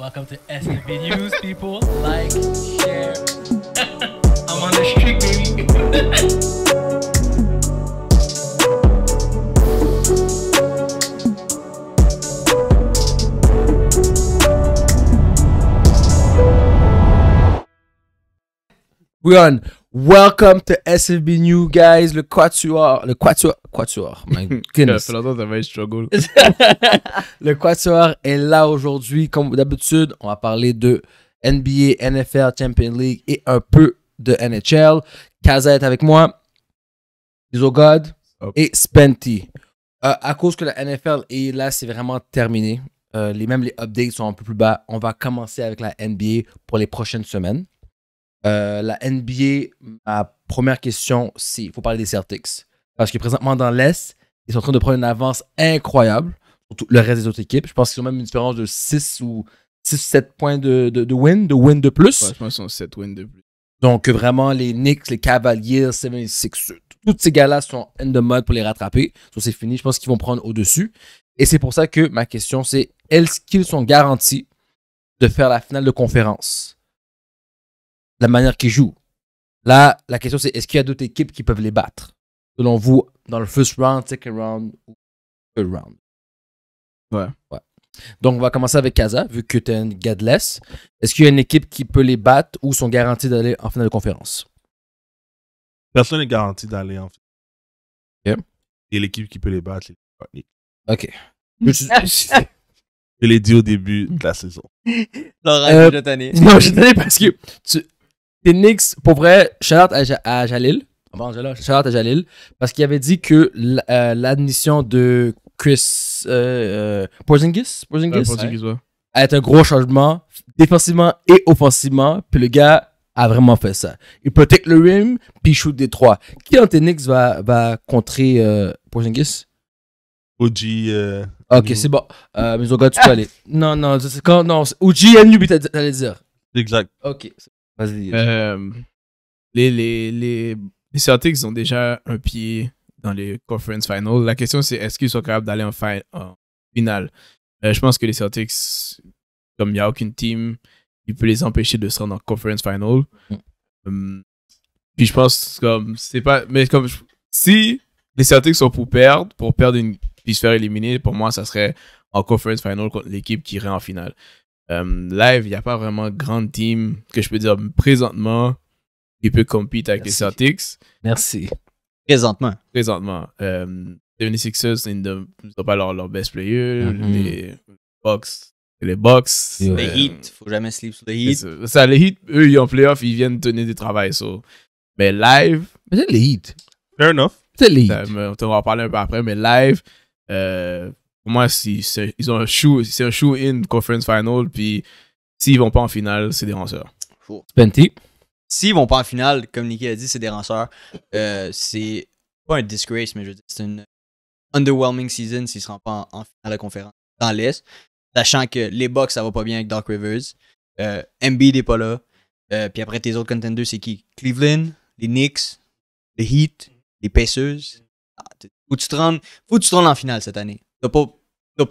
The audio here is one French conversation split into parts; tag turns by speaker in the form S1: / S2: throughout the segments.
S1: Welcome to SFB News, people. Like, share.
S2: I'm on the street,
S1: baby.
S3: We're on. Welcome to SFB New guys, le quatuor, le quatuor quatuor. My goodness. le quatuor est là aujourd'hui. Comme d'habitude, on va parler de NBA, NFL, Champions League et un peu de NHL. Kaza est avec moi. Isogod et Spenty. Euh, à cause que la NFL est là, c'est vraiment terminé. Euh, les, même les updates sont un peu plus bas. On va commencer avec la NBA pour les prochaines semaines. Euh, la NBA, ma première question, c'est il faut parler des Celtics. Parce que présentement, dans l'Est, ils sont en train de prendre une avance incroyable sur le reste des autres équipes. Je pense qu'ils ont même une différence de 6 ou 6-7 points de, win, de win de plus. je
S4: pense qu'ils 7 de plus.
S3: Donc, vraiment, les Knicks, les Cavaliers, 76 tous ces gars-là sont in the mode pour les rattraper. c'est fini. Je pense qu'ils vont prendre au-dessus. Et c'est pour ça que ma question, c'est est-ce qu'ils sont garantis de faire la finale de conférence La manière qu'ils jouent. Là, la question, c'est est-ce qu'il y a d'autres équipes qui peuvent les battre selon vous, dans le first round, second round ou third round? Ouais. ouais. Donc, on va commencer avec Kaza, vu que tu es un Gadless. Est-ce qu'il y a une équipe qui peut les battre ou sont garantis d'aller en finale de conférence?
S5: Personne n'est garanti d'aller en finale. OK. Et l'équipe qui peut les battre, les OK. Je, l'ai dit au début de la saison.
S3: Euh, non, je ai parce que tu, tes Knicks, pour vrai, shout à Jalil. Jalil, parce qu'il avait dit que euh, l'admission de Chris euh, euh, Porzingis, a été un gros changement défensivement et offensivement. Puis le gars a vraiment fait ça. Il protect le rim, puis il shoot des trois. Qui en Ténix va, va contrer Porzingis ok, c'est bon. Mais mais gars, tu peux ah! aller. Non, non, c'est quand. Non, Uji Nubi, t'allais dire. Exact. Ok, vas-y. les,
S4: les, les les Celtics ont déjà un pied dans les conference finals. La question, c'est est-ce qu'ils sont capables d'aller en, finale euh, Je pense que les Celtics, comme il n'y a aucune team qui peut les empêcher de se rendre en conference final, mm. hum, puis je pense comme c'est pas. Mais comme si les Celtics sont pour perdre, pour perdre une, puis se faire éliminer, pour moi, ça serait en conference final contre l'équipe qui irait en finale. Hum, live, il n'y a pas vraiment grand team que je peux dire présentement il peut compter avec les Celtics. Merci. Présentement. Présentement. Euh, 76ers, ils ne sont pas leur, best player. Mm -hmm. Les box.
S3: les Bucks. Les
S4: euh, Heat, faut jamais sleep
S6: sur les Heat.
S4: Ça. les Heat, eux, ils ont playoff, ils viennent tenir du travail. Mais live. Mais c'est les Heat. Fair enough. C'est les Heat. Euh, on va en parler un peu après, mais live, euh, pour moi, si, ils ont un shoe, c'est un shoe in conference final, puis s'ils ne vont pas en finale, c'est
S6: des ranceurs. S'ils vont pas en finale, comme Nicky a dit, c'est des ranceurs. Euh, c'est pas un disgrace, mais je veux dire, c'est une underwhelming season s'ils ne seront pas en, finale finale de conférence dans l'Est. Sachant que les Bucks, ça va pas bien avec Dark Rivers. Euh, Embiid n'est pas là. Euh, puis après, tes autres contenders, c'est qui Cleveland, les Knicks, les Heat, les Pacers. Ah, faut, que tu te rendes, en finale cette année. T'as pas,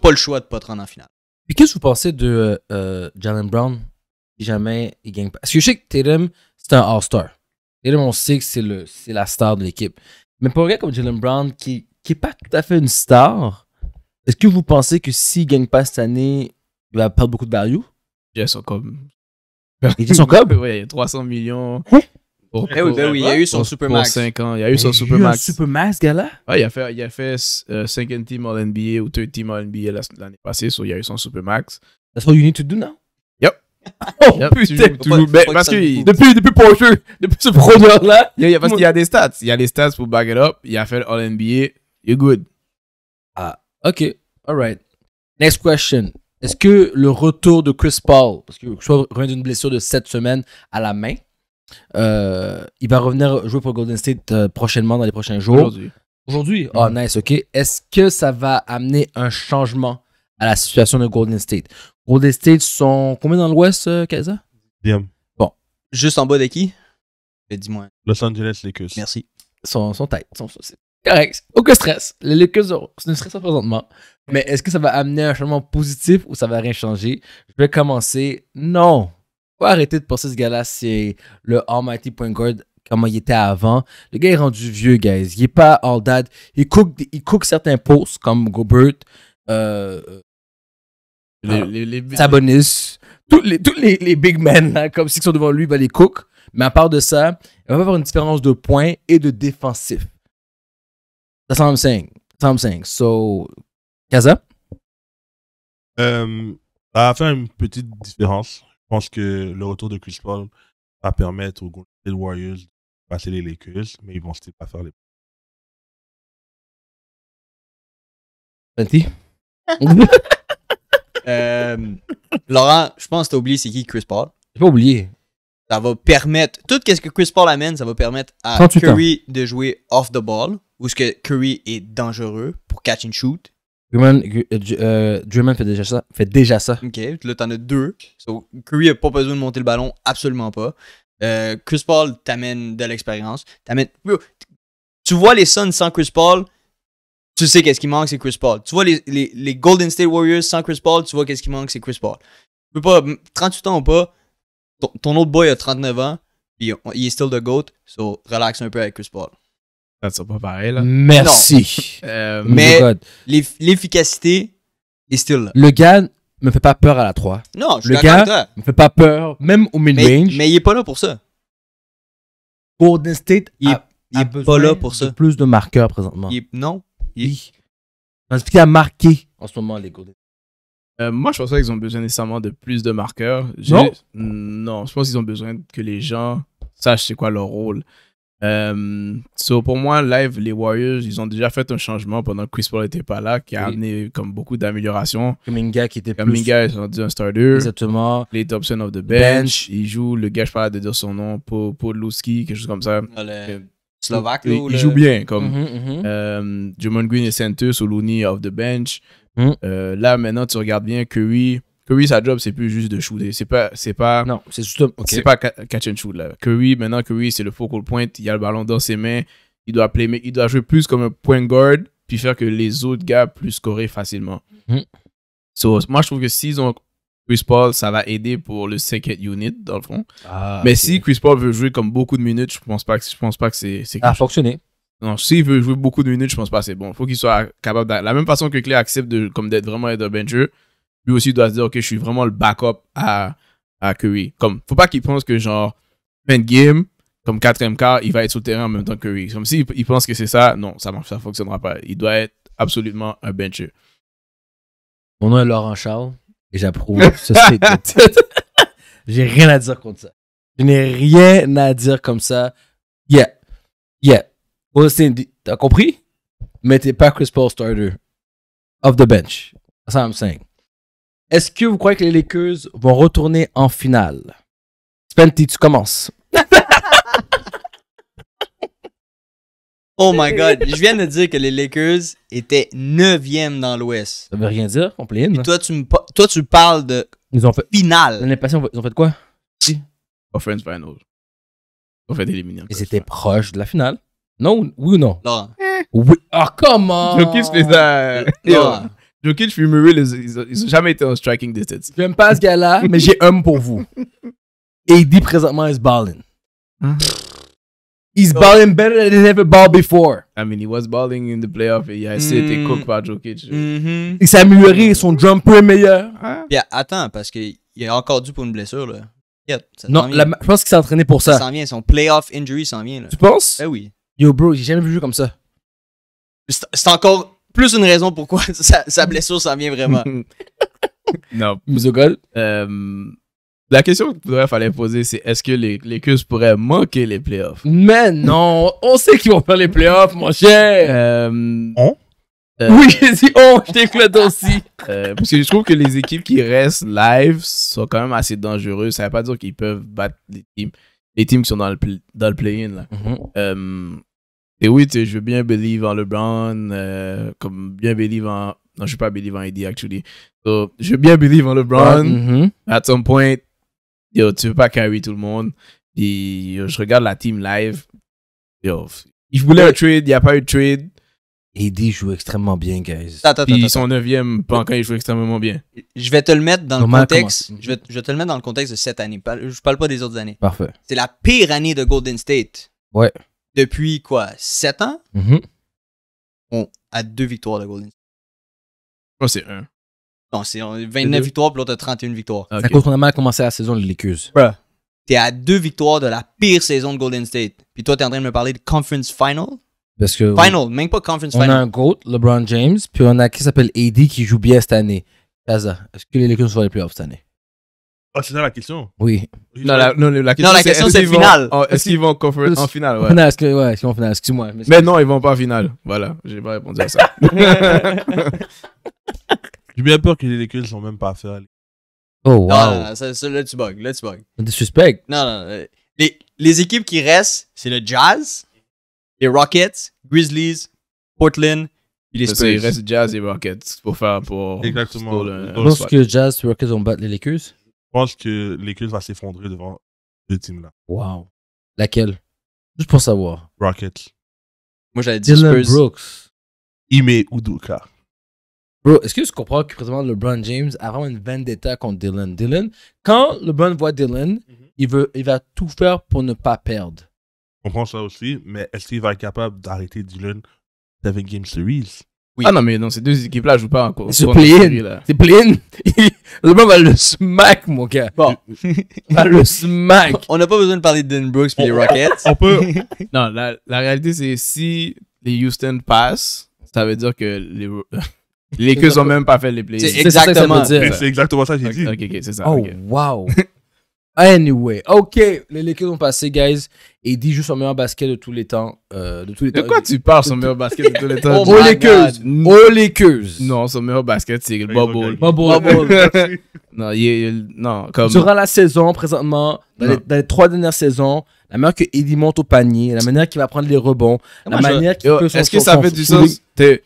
S6: pas le choix de ne pas te rendre en finale.
S3: Puis qu'est-ce que vous pensez de euh, euh, Jalen Brown jamais il gagne pas. Parce que je sais que Tatum, c'est un All-Star. Tatum, on sait que c'est la star de l'équipe. Mais pour un gars comme Jalen Brown, qui n'est pas tout à fait une star, est-ce que vous pensez que s'il gagne pas cette année, il va perdre beaucoup de value?
S4: a son comme Il son club? Eh oui, 300 millions. a oui, il y a eu son Supermax. Pour 5 ans, il y a eu son Supermax.
S3: Supermax, gars-là?
S4: il a fait, il a fait 5 ème team All NBA ou 3 team All NBA l'année passée, il y a eu son Supermax. That's what you need to do now? Oh, parce que, depuis, depuis depuis ce programme là parce qu'il y a des stats. Il y a des stats pour back it up. Il a fait All NBA. You're good.
S3: Ah, ok. Alright. Next question. Est-ce que le retour de Chris Paul, parce que qu'il revient d'une blessure de 7 semaines à la main, euh, il va revenir jouer pour Golden State euh, prochainement, dans les prochains jours. Aujourd'hui. Aujourd'hui? Oh, nice, ok. Est-ce que ça va amener un changement à la situation de Golden State? Golden State sont combien dans l'Ouest, euh, Kaza?
S6: Dixième. Bon. Juste en bas de qui? Dis-moi.
S3: Los Angeles Lakers. Merci. Son, tête. Son, correct. Aucun stress. Les Lakers ne stressent pas présentement. Mais est-ce que ça va amener un changement positif ou ça va rien changer? Je vais commencer. Non. Faut arrêter de penser ce gars-là, c'est le Almighty Point Guard comment il était avant. Le gars est rendu vieux, guys. Il n'est pas all dad. Il cook, il cook certains posts comme Gobert. Euh, ah. Les, les, tous les, tous les, les big men, comme ceux qui sont devant lui, va ben, les cook. Mais à part de ça, il va avoir une différence de points et de défensif. That's what I'm saying. That's what I'm saying.
S2: So, Kaza?
S5: Euh, ça va faire une petite différence. Je pense que le retour de Chris Paul va permettre aux Golden Warriors de
S2: passer les Lakers, mais ils vont se pas faire les. Petit? Euh, Laurent,
S6: je pense que t'as oublié c'est qui Chris Paul. J'ai pas oublié. Ça va permettre, tout ce que Chris Paul amène, ça va permettre à Curry de jouer off the ball, où ce que Curry est dangereux pour catch
S3: and shoot. Drummond, euh, euh, fait déjà ça. Fait déjà ça.
S6: Ok, là t'en as deux. Curry a pas besoin de monter le ballon, absolument pas. Chris Paul t'amène de l'expérience. Tu vois les Suns sans Chris Paul, tu sais qu'est-ce qui manque, c'est Chris Paul. Tu vois les, les, Golden State Warriors sans Chris Paul, tu vois qu'est-ce qui manque, c'est Chris Paul. Tu peux pas, 38 ans ou pas, ton, autre boy a 39 ans, puis il est still the GOAT, so relax un peu avec Chris Paul. sera pas pareil, là. Merci. Euh, oh mais
S3: l'efficacité est still là. Le gars me fait pas peur à la 3. Non, je Le gars me fait pas peur, même au mid-range. Mais, il est pas là pour ça. Golden State, il a, est, pas là pour ça. plus de marqueurs présentement. non, qui Parce a marqué
S4: en ce moment les Golden euh, moi, je pense qu'ils ont besoin nécessairement de plus de marqueurs. Non. Non, je pense qu'ils ont besoin que les gens sachent c'est quoi leur rôle. Euh, pour moi, live, les Warriors, ils ont déjà fait un changement pendant que Chris Paul n'était pas là, qui a amené comme beaucoup d'améliorations. Minga qui était plus... ont dit un starter. Exactement. Les Thompson of the bench. ils Il joue, le gars, je parlais de dire son nom, Podlowski, quelque chose comme ça. Slovaque, il, joue bien. Comme mm euh, Green et Santos, off the bench. Mhm. Euh, là, maintenant, tu regardes bien Curry. Curry, sa job, c'est plus juste de shooter. C'est pas, c'est pas. Non, c'est C'est pas catch and shoot là. Curry, maintenant, Curry, c'est le focal point. Il y a le ballon dans ses mains. Il doit il doit jouer plus comme un point guard puis faire que les autres gars plus scorer facilement. Mhm. moi, je trouve que s'ils ont Chris Paul, ça va aider pour le second unit, dans le fond. Ah, Mais si Chris Paul veut jouer comme beaucoup de minutes, je pense pas que, je pense pas que c'est. Ça a fonctionné. Non, s'il veut jouer beaucoup de minutes, je pense pas que c'est bon. Il Faut qu'il soit capable de la même façon que Clay accepte de, comme d'être vraiment un bencher, lui aussi doit se dire ok, je suis vraiment le backup à, à Curry. Comme faut pas qu'il pense que genre fin de game comme quatrième quart, il va être sur le terrain en même temps que Curry. Comme s'il pense que c'est ça, non, ça ne ça fonctionnera pas. Il doit être absolument
S3: un bencher. nom est Laurent Charles. Et j'approuve ce statement. J'ai rien à dire contre ça. Je n'ai rien à dire comme ça. Yeah. Yeah. Austin, t'as compris? Mettez pas Chris Paul starter. Off the bench. That's what I'm saying. Est-ce que vous croyez que les Lakers vont retourner en finale? Spenty, tu commences.
S6: Oh my God. Je viens de dire que les Lakers étaient 9e dans l'Ouest. Ça veut rien dire, on play toi, tu me toi, tu parles de Ils ont fait. finale.
S3: L'année passée, ils ont fait quoi Offense final. ont fait Ils étaient proches de la finale. Non, oui ou non Non. Eh. Oui. Ah, comment Jokic faisait.
S4: ça. yo, Jokic fut muré, les- ils ont- jamais été en striking distance.
S3: J'aime pas ce gars-là, mais j'ai
S4: un pour vous. AD présentement is ballin.
S2: Ah.
S3: He's so, balling better than he ever balled before.
S4: I mean, he was balling in the playoff mm. mm-hmm. et il a essayé d'être cook par
S6: Jokic. Il
S3: s'est amélioré, son jumper est meilleur.
S6: Puis attends, parce qu'il a encore dû pour une blessure. Là. non, je
S3: pense qu'il s'est entraîné pour ça. Ça s'en
S6: vient, son playoff injury s'en vient. Là. Tu penses? Eh oui.
S3: Yo, bro, j'ai jamais vu jouer comme ça.
S6: C'est encore plus une raison pourquoi sa, sa blessure s'en vient vraiment.
S4: non. Musogol... Euh, la question qu'il fallait poser, c'est est-ce que les, Cus pourraient manquer les playoffs?
S3: Mais non! On sait qu'ils vont faire les playoffs, mon cher! Euh, on? Euh, oui,
S4: j'ai dit on, je t'éclate aussi! Euh, parce que je trouve que les équipes qui restent live sont quand même assez dangereuses. Ça ne veut pas dire qu'ils peuvent battre les teams, les teams qui sont dans le, dans play-in. Là. Mhm. et oui, je veux bien believe en LeBron, comme bien believe en... Non, je ne suis pas believe en Eddie, actually. je veux bien believe en LeBron. Mhm. At some point, yo, tu veux pas carry tout le monde. Puis, je regarde la team live. Yo, voulait un trade, il n'y a pas eu de trade.
S3: AD joue extrêmement bien,
S4: guys. Puis son neuvième, pas encore, il joue extrêmement bien.
S6: Je vais te le mettre dans le contexte. Je vais, te le mettre dans le contexte de cette année. Je parle pas des autres années. Parfait. C'est la pire année de Golden State. Ouais. Depuis quoi 7 ans
S2: mm-hmm. On
S6: a deux victoires de Golden State. Moi, c'est un. Non, c'est 29 victoires, puis l'autre 31 victoires. Okay. C'est à
S2: cause qu'on a
S3: mal commencé la saison, les Lakers. Bruh,
S6: t'es à deux victoires de la pire saison de Golden State. Puis toi, t'es en train de me parler de Conference Final? Parce que. Final, même pas Conference Final. On a un
S3: GOAT, LeBron James, puis on a qui s'appelle AD qui joue bien cette année. Kaza, est-ce que les Lakers vont les playoffs cette année?
S5: Ah, oh, c'est dans la question? Oui. Non, la, non, la question, c'est, est, est est-ce qu'ils vont en, finale?
S4: Ouais. Non,
S3: est-ce ouais, qu'ils vont en finale? Excuse-moi. Mais, non, ils vont pas en finale.
S5: Voilà, j'ai pas répondu à ça. J'ai bien peur que les Lakers sont même pas faits. Oh, wow. Non, non, non
S6: ça, ça, là, tu bugs. Là, tu bug. Des Non, non, non. Euh, les, les équipes qui restent, c'est le Jazz, les Rockets, Grizzlies, Portland, il, est il reste Jazz
S5: et Rockets pour faire pour. Exactement. le, je pense que
S3: Jazz et Rockets vont battre les Lakers. Je
S5: pense que les Lakers va s'effondrer devant ces teams-là. Wow.
S3: Laquelle Juste pour savoir. Rockets. Moi, j'allais
S5: dire Dylan Spurs. Brooks.
S3: Ime Udoka est-ce que tu comprends que le LeBron James a vraiment une vendetta contre Dylan? Dylan, quand LeBron voit Dylan, mhm. il, veut, il va tout faire pour ne pas perdre. On pense
S5: ça aussi, mais est-ce qu'il va être capable d'arrêter Dylan avec Game Series? Ah non, mais non, ces deux équipes-là, je pas encore. C'est plein! C'est plein.
S3: LeBron va le smack, mon
S4: gars. Bon.
S6: va le smack. On n'a pas besoin de parler de Dan Brooks et des Rockets. On peut.
S4: non, la, réalité, c'est si les Houston passent, ça veut dire que les, Les queues ont même pas fait les plays. C'est exactement ça. Ben, c'est
S3: exactement ça que j'ai dit. Ok, ok, c'est ça. Oh, wow. Anyway, ok, les Lakers ont passé, guys. Et dit joue son meilleur basket de tous les temps. Euh, de tous les de quoi tu parles, son meilleur basket de tous les temps? oh, les Lakers! Oh
S4: Lakers! Oh non, son meilleur basket, c'est le bubble. Bubble. non, il, non, Durant
S3: la saison, présentement, dans les, trois dernières saisons, la manière que Eddie monte au panier, la manière qu'il va prendre les rebonds, ah, la manière qu'il peut Est-ce que ça fait du sens?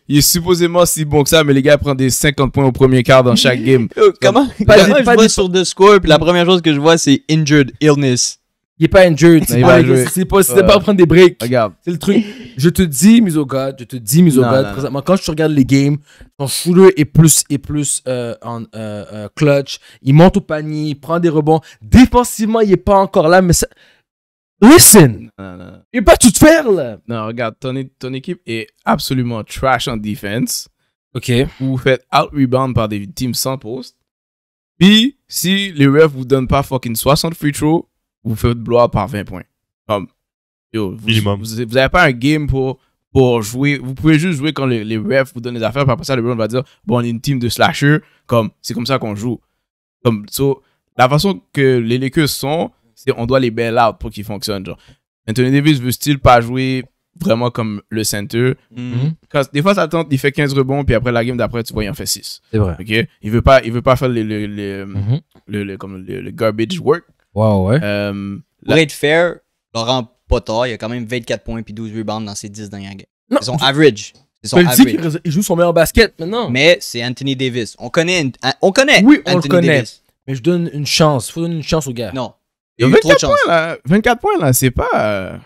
S4: il est supposément si bon que ça, mais les gars prennent des 50 points au premier quart dans chaque game. Oh, comment? Pas, sur de score, puis la
S3: mm. première chose que je vois, c'est injured illness. Il n'est pas injured. C'est pas, c'est pas, prendre des breaks. Regarde. C'est le truc. Je te dis, misogade je te dis, misogade présentement, quand je regarde les games, ton shooter est plus et plus euh, en euh, euh, clutch. Il monte au panier, il prend des rebonds. Défensivement, il est pas encore là, mais ça, Listen! Il Il peut pas tout faire,
S4: là! Non, regarde, ton, ton équipe est absolument trash en defense. OK. Vous faites out-rebound par des teams sans poste. Puis, si les refs vous donnent pas fucking 60 free throws, vous faites bloire par 20 points. Comme, yo, vous, n'avez Vous, pas un game pour, pour jouer. Vous pouvez juste jouer quand les, refs vous donnent des affaires. Par après ça, le on va dire, bon, on est une team de slasher. Comme, c'est comme ça qu'on joue. Comme, la façon que les Lakers sont, on doit les bail out pour qu'ils fonctionnent. Anthony Davis veut-il pas jouer vraiment comme le center. Mm-hmm. des fois, ça tente, il fait 15 rebonds, puis après la game d'après, tu vois, il en fait 6. C'est vrai. Il veut pas, il veut pas faire le, le, le, mm-hmm. comme
S6: le, garbage work. Wow, ouais. Euh, fair, Laurent Potter, il a quand même 24 points puis 12 rebonds dans ses 10 dernières games. c'est Ils sont average. Ils sont average.
S3: Il joue son meilleur basket
S6: maintenant. Mais c'est Anthony Davis. On connaît, on connaît oui, on Anthony le connaît. Davis.
S3: Mais je donne une chance. faut donner une chance au gars. Non, 24 points là, 24 points là, c'est pas. Euh,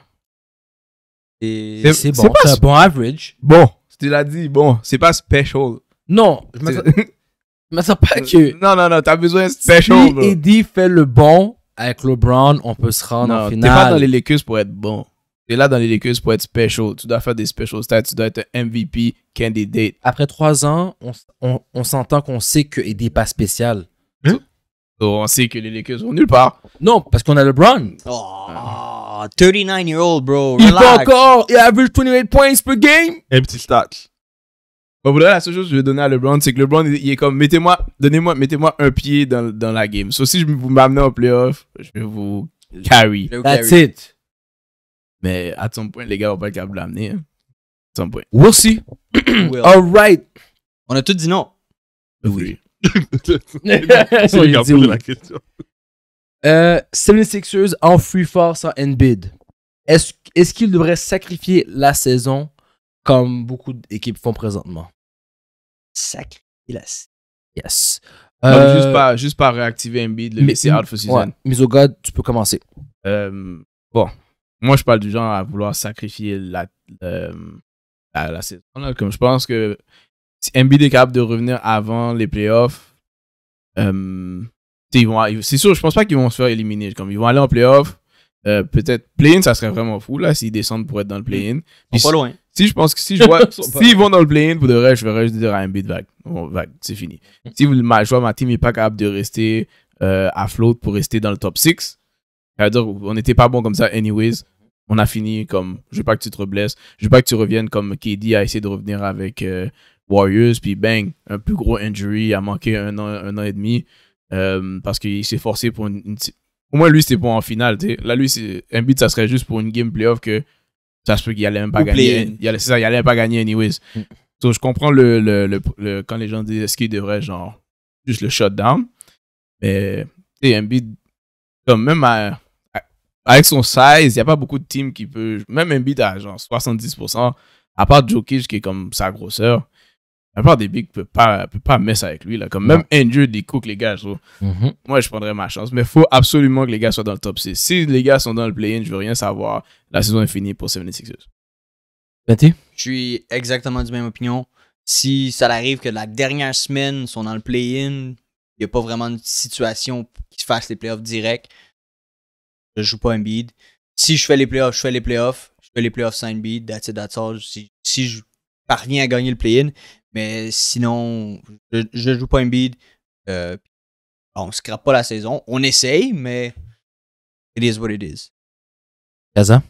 S4: c'est bon, c'est un bon
S3: average.
S4: Bon, tu l'as dit, bon, c'est pas special. Non, je me pas que. Non, non, non, t'as besoin de special. Si Eddie
S3: fait le bon avec LeBron, on peut se rendre en finale. T'es pas dans les Lakers pour être bon. T'es là
S4: dans les Lakers pour être special. Tu dois faire des special stats. Tu dois être MVP candidate.
S3: Après trois ans, on, s'entend qu'on sait que Eddie n'est pas spécial. Hein? Oh,
S4: on sait que les Lakers
S3: vont nulle part. Non, parce qu'on a LeBron.
S1: Oh,
S3: 39-year-old, bro. Relax. Il peut encore, il average 28 points per game.
S4: Un petit stat. Bon, bah, voilà, la seule chose que je vais donner à LeBron, c'est que LeBron, il est comme, mettez-moi, donnez-moi, mettez-moi un pied dans, dans la game. Sauf si je vous m'amenez en playoff, je vais vous carry. That's it. Mais à ton point, les gars, on va pas capable de l'amener. Hein. À son point. We'll see. All right.
S3: On a tous dit non. Oui c'est 76 euh, en free force sans nbid. Est-ce qu'il devrait sacrifier la saison comme beaucoup d'équipes font présentement? Sacrifier la saison. Yes.
S4: Euh, juste, pas, juste réactiver Embiid, le laisser out for season.
S3: au God, tu peux commencer.
S4: Euh, bon, moi, je parle du genre à vouloir sacrifier la, la saison. Comme je pense que si est capable de revenir avant les playoffs, euh, c'est sûr, je pense pas qu'ils vont se faire éliminer. Comme ils vont aller en playoff, euh, peut-être play-in, ça serait vraiment fou là s'ils descendent pour être dans le mm. play-in. pas loin. Si je pense que si je vois, s'ils vont dans le play-in, pour je verrais juste dire à Embiid vague, c'est fini. Mm. Si ma, je vois ma team n'est pas capable de rester euh, à float pour rester dans le top 6, on n'était pas bon comme ça anyways. On a fini comme, je veux pas que tu te blesses. je veux pas que tu reviennes comme KD a essayé de revenir avec Warriors, puis bang, un plus gros injury, a manqué un an, et demi euh, parce qu'il s'est forcé pour une, Au moins, lui, c'était pour en finale. Là, lui, un beat, ça serait juste pour une game playoff que ça se peut qu'il allait même pas gagner. C'est ça, il allait même pas gagner anyways. Donc, mm. je comprends le, le, le, quand les gens disent est-ce qu'il devrait genre juste le shutdown. Mais un beat, comme même avec son size, il n'y a pas beaucoup de teams qui peut. Même un beat à genre 70%, à part Jokic qui est comme sa grosseur, la part des bigs ne pas, peut pas mettre avec lui. Là. Comme même Andrew des Cook, les gars, mm-hmm. Moi, je prendrais ma chance. Mais il faut absolument que les gars soient dans le top 6. Si les gars sont dans le play-in, je ne veux rien savoir. La saison est finie pour 76ers.
S6: Je suis exactement du même opinion. Si ça arrive que la dernière semaine, sont dans le play-in, il n'y a pas vraiment de situation qui fasse les playoffs direct, je joue pas un bid. Si je fais les playoffs, je fais les playoffs. Je fais les playoffs sans bid. That's all. Si, si je parviens à gagner le play-in, mais sinon, je, ne joue pas Embiid. Euh, on scrape pas la saison. On
S2: essaye, mais it is what it is. Gaza?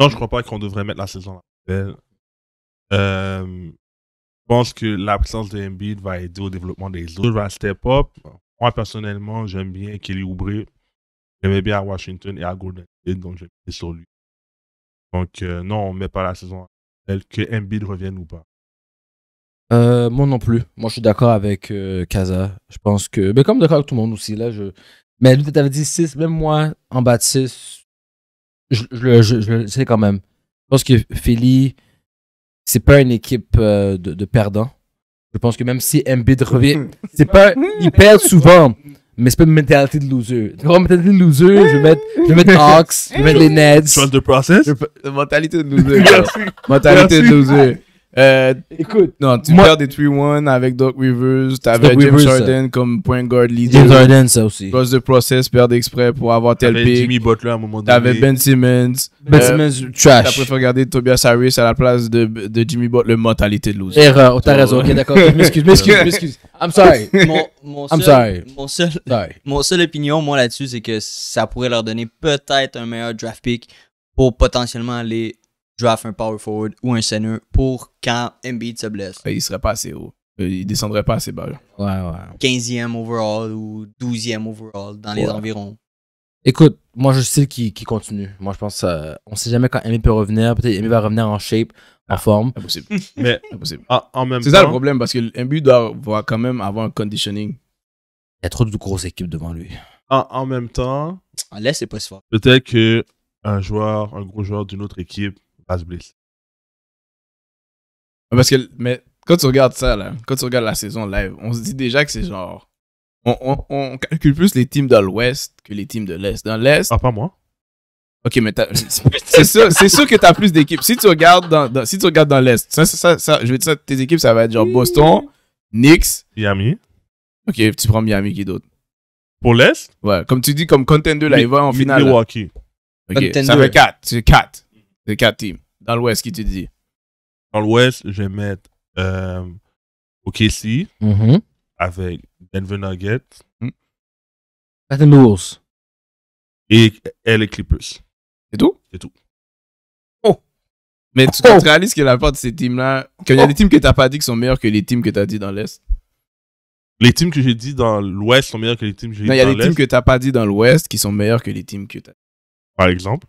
S2: Non, je crois pas qu'on devrait mettre la saison là. Euh, je pense
S5: que l'absence de Embiid va aider au développement des autres. va step up. Moi, personnellement, j'aime bien Kelly Oubre. J'aimais bien à Washington et à Golden State, donc j'ai sur lui. Donc, euh, non, on met pas la saison elle que Embiid revienne ou pas.
S3: Euh, moi non plus. Moi, je suis d'accord avec euh, Kaza. Je pense que. Mais ben, comme d'accord avec tout le monde aussi, là, je. Mais lui, t'avais dit 6, même moi, en bas de 6, je, le sais quand même. Je pense que Philly, c'est pas une équipe euh, de, perdants. Je pense que même si Embiid revient, c'est pas. Ils perdent souvent, mais c'est pas une mentalité de loser. une mentalité de loser, je vais mettre, je vais mettre Hawks, je vais mettre les Nets. process?
S4: mentalité de loser. mentalité de loser. Euh, Écoute, non, tu perds des 3-1 avec Doc Rivers. T'avais James Harden euh, comme point guard leader. James Harden, ça aussi. Cross de process, perdre exprès pour avoir tel pick. Jimmy Butler à un moment donné. T'avais Ben Simmons. Ben euh, Simmons, trash. T'as préféré regarder Tobias Harris à la place de, de Jimmy Butler, mentalité de loser. Erreur, oh, t'as raison,
S6: ok, d'accord. excuse, m'excuse, excuse, I'm sorry. Mon, mon I'm Mon seul, Mon seul opinion, moi, là-dessus, c'est que ça pourrait leur donner peut-être un meilleur draft pick pour potentiellement aller draft un power forward ou un center pour quand Embiid se blesse. Euh, il serait pas assez
S3: haut. Euh, il descendrait pas assez bas. Ouais, ouais.
S6: 15e overall ou 12e overall dans les environs.
S3: Écoute, moi je suis qui, qui continue. Moi je pense euh, on sait jamais quand Embiid peut revenir. Peut-être qu'il va revenir en shape, en ah, forme. Impossible. Mais impossible. Ah, en même C'est ça le
S4: problème parce que Embiid doit, quand même avoir un conditioning. Il y a trop de grosses équipes devant lui.
S5: Ah, en même temps. allez c'est pas si Peut-être que un joueur, un gros joueur d'une autre équipe parce que, mais quand tu regardes
S4: ça, là, quand tu regardes la saison live, on se dit déjà que c'est genre. On, on, calcule plus les teams dans l'ouest que les teams de l'est. Dans l'est. Ah, pas moi. Ok, mais c'est sûr, c'est sûr que t'as plus d'équipes. Si tu regardes dans, si tu regardes dans l'est, ça, ça, ça, je vais dire tes équipes, ça va être genre Boston, Knicks, Miami. Ok, tu prends Miami qui d'autre. Pour l'est. Ouais, comme tu dis, comme contender là, il va en finale. Milwaukee. Ok, ça fait 4 c'est 4
S5: c'est 4 teams. Dans l'Ouest, qui tu dis Dans l'Ouest, je vais mettre euh, OKC mm-hmm. avec Denver Nuggets. Mm. Et les Clippers. C'est tout C'est tout.
S4: Oh Mais tu oh! réalises que la part de ces teams-là, qu'il y a des oh! teams que tu n'as pas dit qui sont meilleurs que les teams que tu as dit dans l'Est les teams que j'ai dit dans l'Ouest sont meilleurs que les teams que j'ai dit dans l'Est. il y a des teams que tu n'as pas dit dans l'Ouest qui sont meilleurs que les teams que tu dit. Par exemple.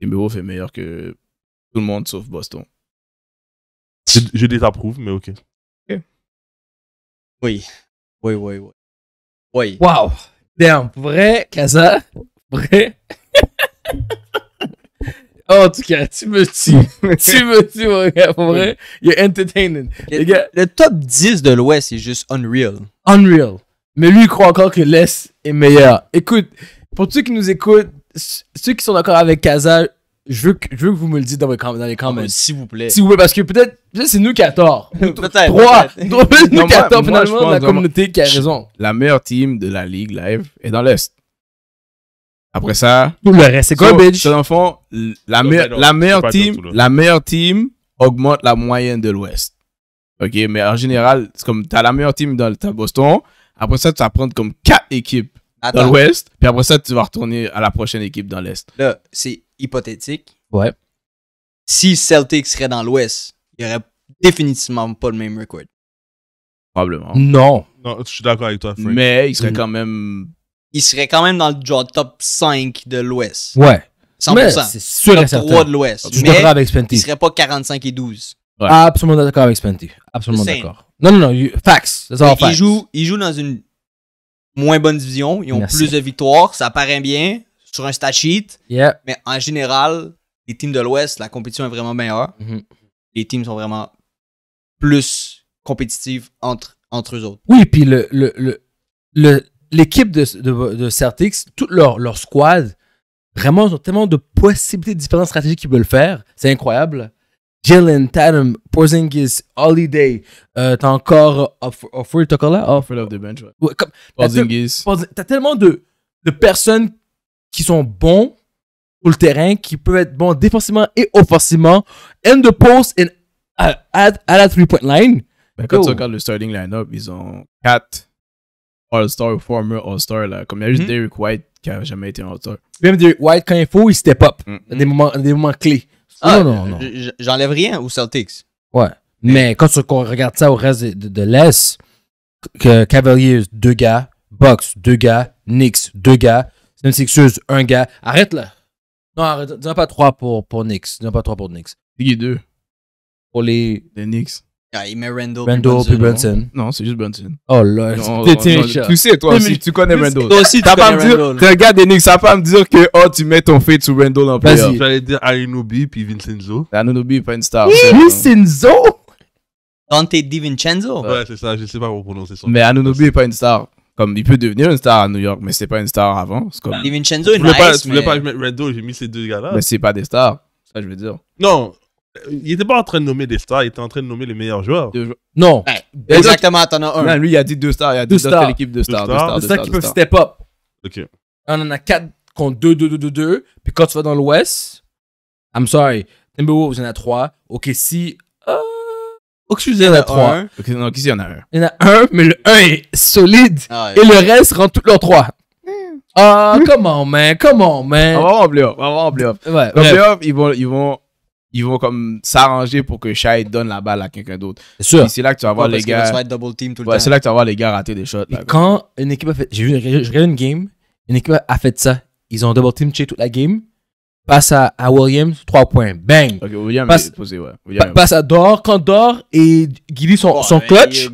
S4: Timberwolves est meilleur que
S2: tout le monde sauf Boston. Je, je désapprouve, mais ok. Ok. Oui. Oui, oui, oui. Waouh, Wow! Damn, vrai, Kaza? Vrai? Oh, en tout
S3: cas, tu me tues. tu me tues, mon gars. Pour vrai, you're entertaining. Le, gars, le top 10 de l'Ouest est juste unreal. Unreal. Mais lui, il croit encore que l'Est est meilleur. Écoute, pour ceux qui nous écoutent, ceux qui sont d'accord avec Kaza, je veux, que vous me le dites dans, les ah, comments. S'il vous plaît. S'il vous plaît, parce que peut-être c'est nous qui a tort. peut-être. Trois. nous qui a tort, finalement, la communauté qui a raison.
S4: La meilleure team de la Ligue Live est dans l'Est. Après ça. Tout le reste, c'est quoi, la, la, meilleure team, la meilleure team augmente la moyenne de l'Ouest. OK? Mais en général, c'est comme t'as la meilleure team dans le Boston. Après ça, tu vas prendre comme quatre équipes dans l'Ouest. Puis après ça, tu vas retourner à la prochaine équipe dans l'Est.
S6: Là, c'est hypothétique. Ouais. Si Celtic serait dans l'Ouest, il n'y aurait définitivement pas le même record.
S5: Probablement. Non. Non, je suis d'accord avec toi, Mais il serait mm. quand même.
S6: Il serait quand même dans le top 5 de l'Ouest. Ouais. 100%. C'est sûr et certain. 3 de l'Ouest. Je suis Il serait pas 45 et 12. Ouais.
S3: Absolument d'accord avec Spenty. Absolument d'accord. Non, non, non. Facts. facts. Il joue,
S6: il joue dans une moins bonne division. Ils ont plus de victoires. Ça paraît bien sur un stat sheet. Mais en général, les teams de l'Ouest, la compétition est vraiment meilleure. Mm-hmm. Les teams sont vraiment plus compétitives entre, entre eux autres.
S3: Oui, puis le, le, le, l'équipe de, de, toute leur, leur squad, vraiment, ils ont tellement de possibilités différentes stratégies qu'ils veulent faire. C'est incroyable. Jalen, Tatum, Porzingis, Holiday, euh, t'as encore euh, Offer t'as encore là? Offer off the bench, ouais. Porzingis. T'as tellement de, de personnes qui sont bons sur le terrain, qui peuvent être bons défensivement et offensivement, End the post and at, at, la three-point line. Ben, quand tu regardes
S4: le starting line-up, ils ont quatre All-Star ou former All-Star. Comme il y a juste mhm. Derek White qui n'a jamais été All-Star.
S3: Même Derek White, quand il faut, il step up. Mm. Des, moments, des moments clés. Ah, non, non, non.
S6: J'enlève rien aux Celtics.
S3: Ouais. Mais quand on regarde ça au reste de, de l'Est, Cavaliers, deux gars, Bucks, deux gars, Knicks, deux gars, une sexueuse, un gars. Arrête là. Non, arrête. Dis-en pas trois pour, pour Nix. dis pas trois pour Nix. Il y a deux. Pour les. Les Nix. Ah, il met Randall. Randall puis Brunson.
S4: Non, c'est juste Brunson. Oh là,
S3: tu sais, toi aussi, tu connais Randall. Toi aussi, tu connais
S4: Randall. des Nix. ça va me dire que oh, tu mets ton fait sur Randall en place.
S5: J'allais dire Arinobi puis Vincenzo. Arunobi ah, est pas une star.
S6: Vincenzo? Dante DiVincenzo?
S5: Ouais, c'est ça, je sais pas comment prononcer son nom.
S4: Mais Anunobi est pas une star. Comme il peut devenir une star à New York, mais c'est pas une star avant. C'est comme... Bah, Vincenzo est pas, tu voulais mette pas
S5: mettre Red j'ai mis ces deux gars-là. Mais c'est pas des stars, ça je veux dire. Non, il était pas en train de nommer des stars, il était en train de nommer les meilleurs joueurs. Non. exactement, t'en as un. lui, il a dit deux stars, il a dit deux stars. l'équipe de stars. Deux stars, deux stars, C'est qui peut step up.
S2: Ok.
S3: On en a quatre contre deux, deux, deux, deux, deux. Puis quand tu vas dans l'Ouest, I'm sorry, Timberwolves, il y en a trois. OK, si... Excusez, il y en a trois. Un.
S4: quest non, qu'il y en a un.
S3: Il y en a un, mais le un est solide. Ah, et le reste rend tous leurs trois. Ah, ah comment, man, comment, man. On va voir en playoff,
S4: on va voir en playoff. Ouais, en playoff, ils vont, ils vont, ils vont comme s'arranger pour que Shai donne la balle à quelqu'un d'autre. C'est sûr. C'est là que tu vas voir les gars. Ouais, c'est là que
S3: tu vas voir les gars rater des shots. quand une équipe a fait, j'ai vu, une game, une équipe a fait ça. Ils ont double team chez toute la game passe à, Williams, 3 points. Bang. OK, William passe,
S6: posé, ouais.
S4: passe
S3: à Dor. Quand Dor et Gilly sont, oh, son clutch,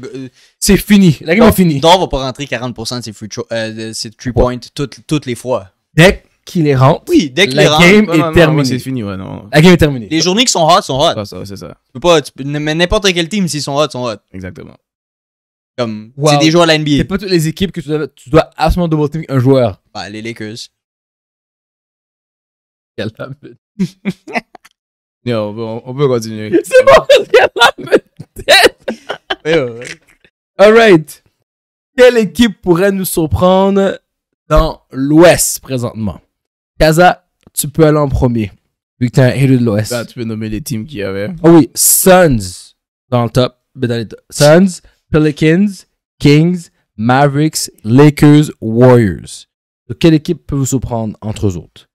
S3: c'est fini. La game est finie.
S6: Dor va pas rentrer 40% de ses 3 euh, points toutes, toutes les fois.
S3: Dès qu'il les rentre, oui, dès game est terminée. fini, ouais, La game est terminée.
S6: Les journées qui sont hot sont hot. C'est ça, c'est ça. mais n'importe quel team, s'ils sont hot, sont hot. Exactement. Comme, c'est des joueurs à la NBA. C'est pas
S2: toutes les équipes que tu dois, tu dois absolument double team un joueur.
S6: Bah, les Lakers qu'elle a on, peut, continuer.
S3: C'est bon parce qu'elle a All right. Quelle équipe pourrait nous surprendre dans l'Ouest présentement? Kaza, tu peux aller en premier, vu que t'es un héros de l'Ouest. Bah,
S4: tu peux nommer les teams qu'il y avait. Oh oui,
S3: Suns dans le top. Suns, Pelicans, Kings, Mavericks, Lakers, Warriors. Donc, quelle équipe peut vous surprendre entre eux autres?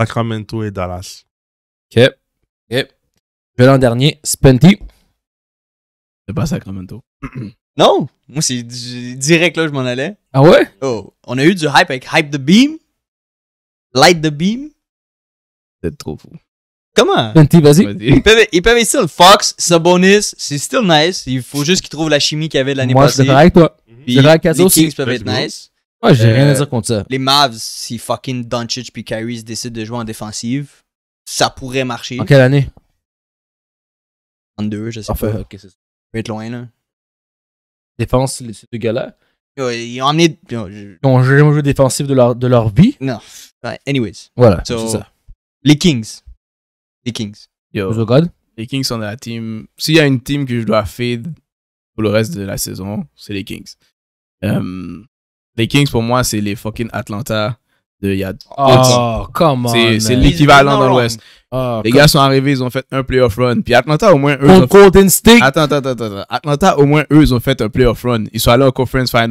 S5: Sacramento et
S2: Dallas. Ok. Ok. Je l'an dernier, Spenty. C'est
S3: pas Sacramento.
S6: non, moi c'est direct là, je m'en allais. Ah ouais? Oh, on a eu du hype avec Hype the Beam, Light the Beam. C'est trop fou. Comment? Spenty, vas-y. ils, peuvent, être still Fox, Sabonis, c'est still nice. Il faut juste qu'ils trouvent la chimie qu'il y avait l'année passée. Moi, c'est vrai avec toi. Puis, les Kings peuvent être nice. Ouais,
S3: j'ai rien à euh, dire contre ça.
S6: Les Mavs, si fucking Doncic puis Kyrie décident de jouer en défensive, ça pourrait marcher. En quelle année 32, je sais pas. Ok, c'est ça. être loin, là.
S3: Défense, ces deux gars-là.
S6: Ils ont amené... Ils
S2: ont jamais joué
S3: défensif de leur, de leur vie. Non.
S6: Anyways.
S4: Voilà. c'est ça. Les Kings. Les Kings. Yo. Les Kings sont dans la team. S'il y a une team que je dois feed pour le reste de la saison, c'est les Kings. Um, les Kings, pour moi, c'est les fucking Atlanta de Yad Oh, ah, come C'est l'équivalent dans l'Ouest. Ah, les gars sont arrivés, ils ont fait un playoff run. Puis Atlanta, au moins, eux. ont Golden fait... Attends, attends, attends, attends. Atlanta, au moins, eux, ils ont fait un playoff run. Ils sont allés en conference final.